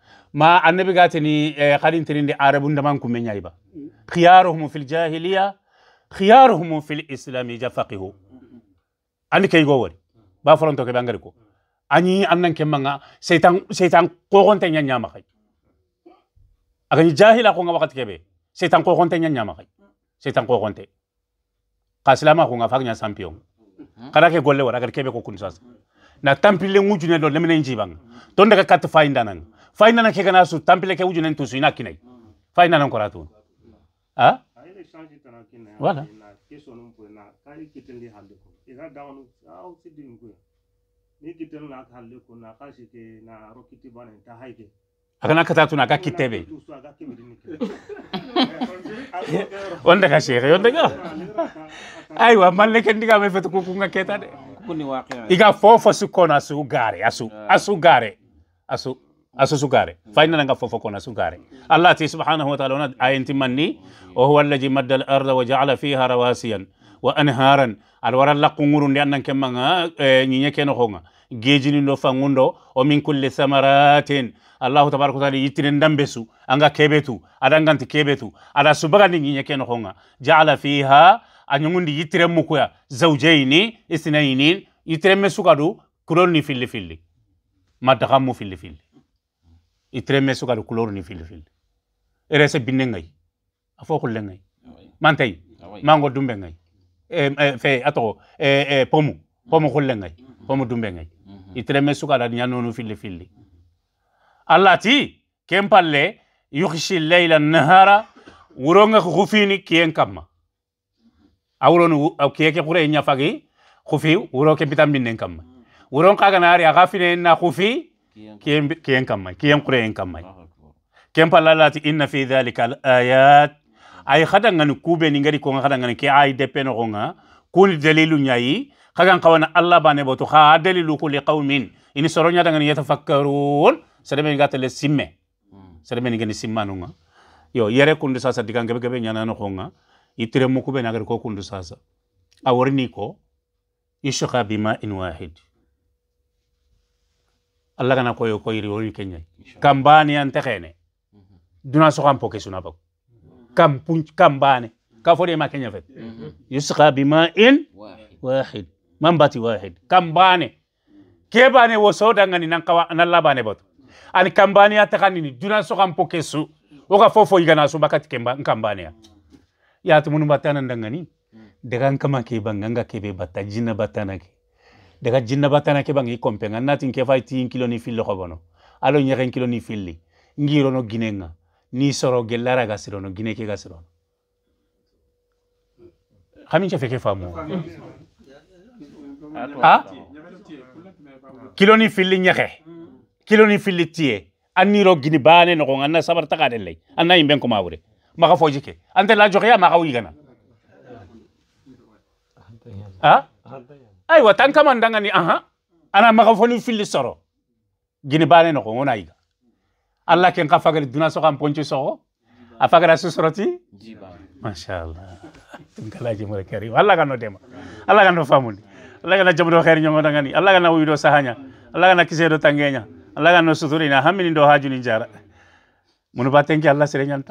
ma annabi gatini eh, halintirinde arabundaman yayi ba khiyaruhum fil jahiliya khiyaruhum fil islam ja faqihu kai keygo wori ba foronto ke angari ko añi annan kemmanga seytan seytan koxonte kai aga ni jahila ko nga wakati keɓe seytan koxonte ñañama xay ko koxonte xa silama xunga fak ña champion kada ke golle wara agadi keɓe ko kun sas na tampille ŋujune ɗo lemine njibanga ton daga kat fayindananga fay nana ke kana su tampile ke ujunen tu suina kinai fay nana ko ratun ha wala akana kata tuna ka kitebe onda ka shekhe onda ga aiwa malle ken diga me fetu kukunga keta de kuni waqi iga fofo su kona su gare asu asu gare asu asu sukare fayna nga fofo kona sukare allah ti subhanahu wa ta'ala ona ayanti manni wa huwa alladhi madda al-ardha wa ja'ala fiha rawasiyan wa anharan alwara la kunguru ndi annan kemanga e, nyinye keno honga gejini ndo fangundo o min kulli samaratin allah tabaraka taala yitire ndambesu anga kebetu adanganti kebetu ada subaga ni nyinye keno honga ja'ala fiha anyungundi yitire mukuya zawjaini isnaini yitire mesukadu kuroni filli filli madakhamu filli filli itreme suka de couleur ni fil fil erese binne ngai afo ko lengai mantay mango dumbe ngai e fe ato e e pomu pomu mm-hmm. ko lengai mm-hmm. pomu dumbe ngai mm-hmm. itreme suka da nyano no fil fil allah ti kempalle yukhshi layla nahara wuronga khufini kien kama awron kiyeke kure nya fagi khufi wuro ke bitam binne kama wuron kaga nari aga fine na khufi kiyen kammay kiyen qureen kammay ken pallalati inna fi dhalika ayat ay khadangani kubeni ngari ko khadangani kiai ay depeno gonga kuni dalilu nyayi khagan kawana allah bane boto kha dalilu kulli qaumin ini soronya dangani yatafakkarun sedeme gatale simme hmm. sedeme ngani simmanunga yo yere kundu sasa digangebe gebe nyana no khonga itire mukube nagari ko kundu sasa aworini ko ishqa bima in wahid Allah kana koyo iri wori kenyai kambani ante khene mhm. duna so kan poke suna bako kampun kambane mhm. kafori ma kenya fet mhm. yusqa in wahid mambati wahid kambane kebane wo ni nan kawa nan labane bato ani kambane atakani ni duna so kampo fofo igana so bakati kemba kambane ya ya tumunu batana ni daga kama ke banganga kebe batajina ke daga jinna batana ke bangi kompe nga natin ke fay tin kilo ni fillo ko bono alo nyaren kilo ni filli ngiro no ginenga ni soro gellara ga gine ke ga sirono hamin feke famu a kilo ni filli nyake kilo ni filli tie anniro gini bane no ngana sabar taka de lay anna imben ko mawre maka foji ante la joxe ma ka wi gana a wa tan mandangani, danga ni aha ana maga foni filli soro gini bane no ngona iga allah ken ka fagal duna so kam ponchi so afagara su soroti allah ji mo kari allah kan no dem allah kan no famuni allah kan jamdo khair nyongo danga ni allah kan no sahanya allah kan kisedo tangenya allah kan no suturi na hamini do hajuni jara munu batenki allah serenya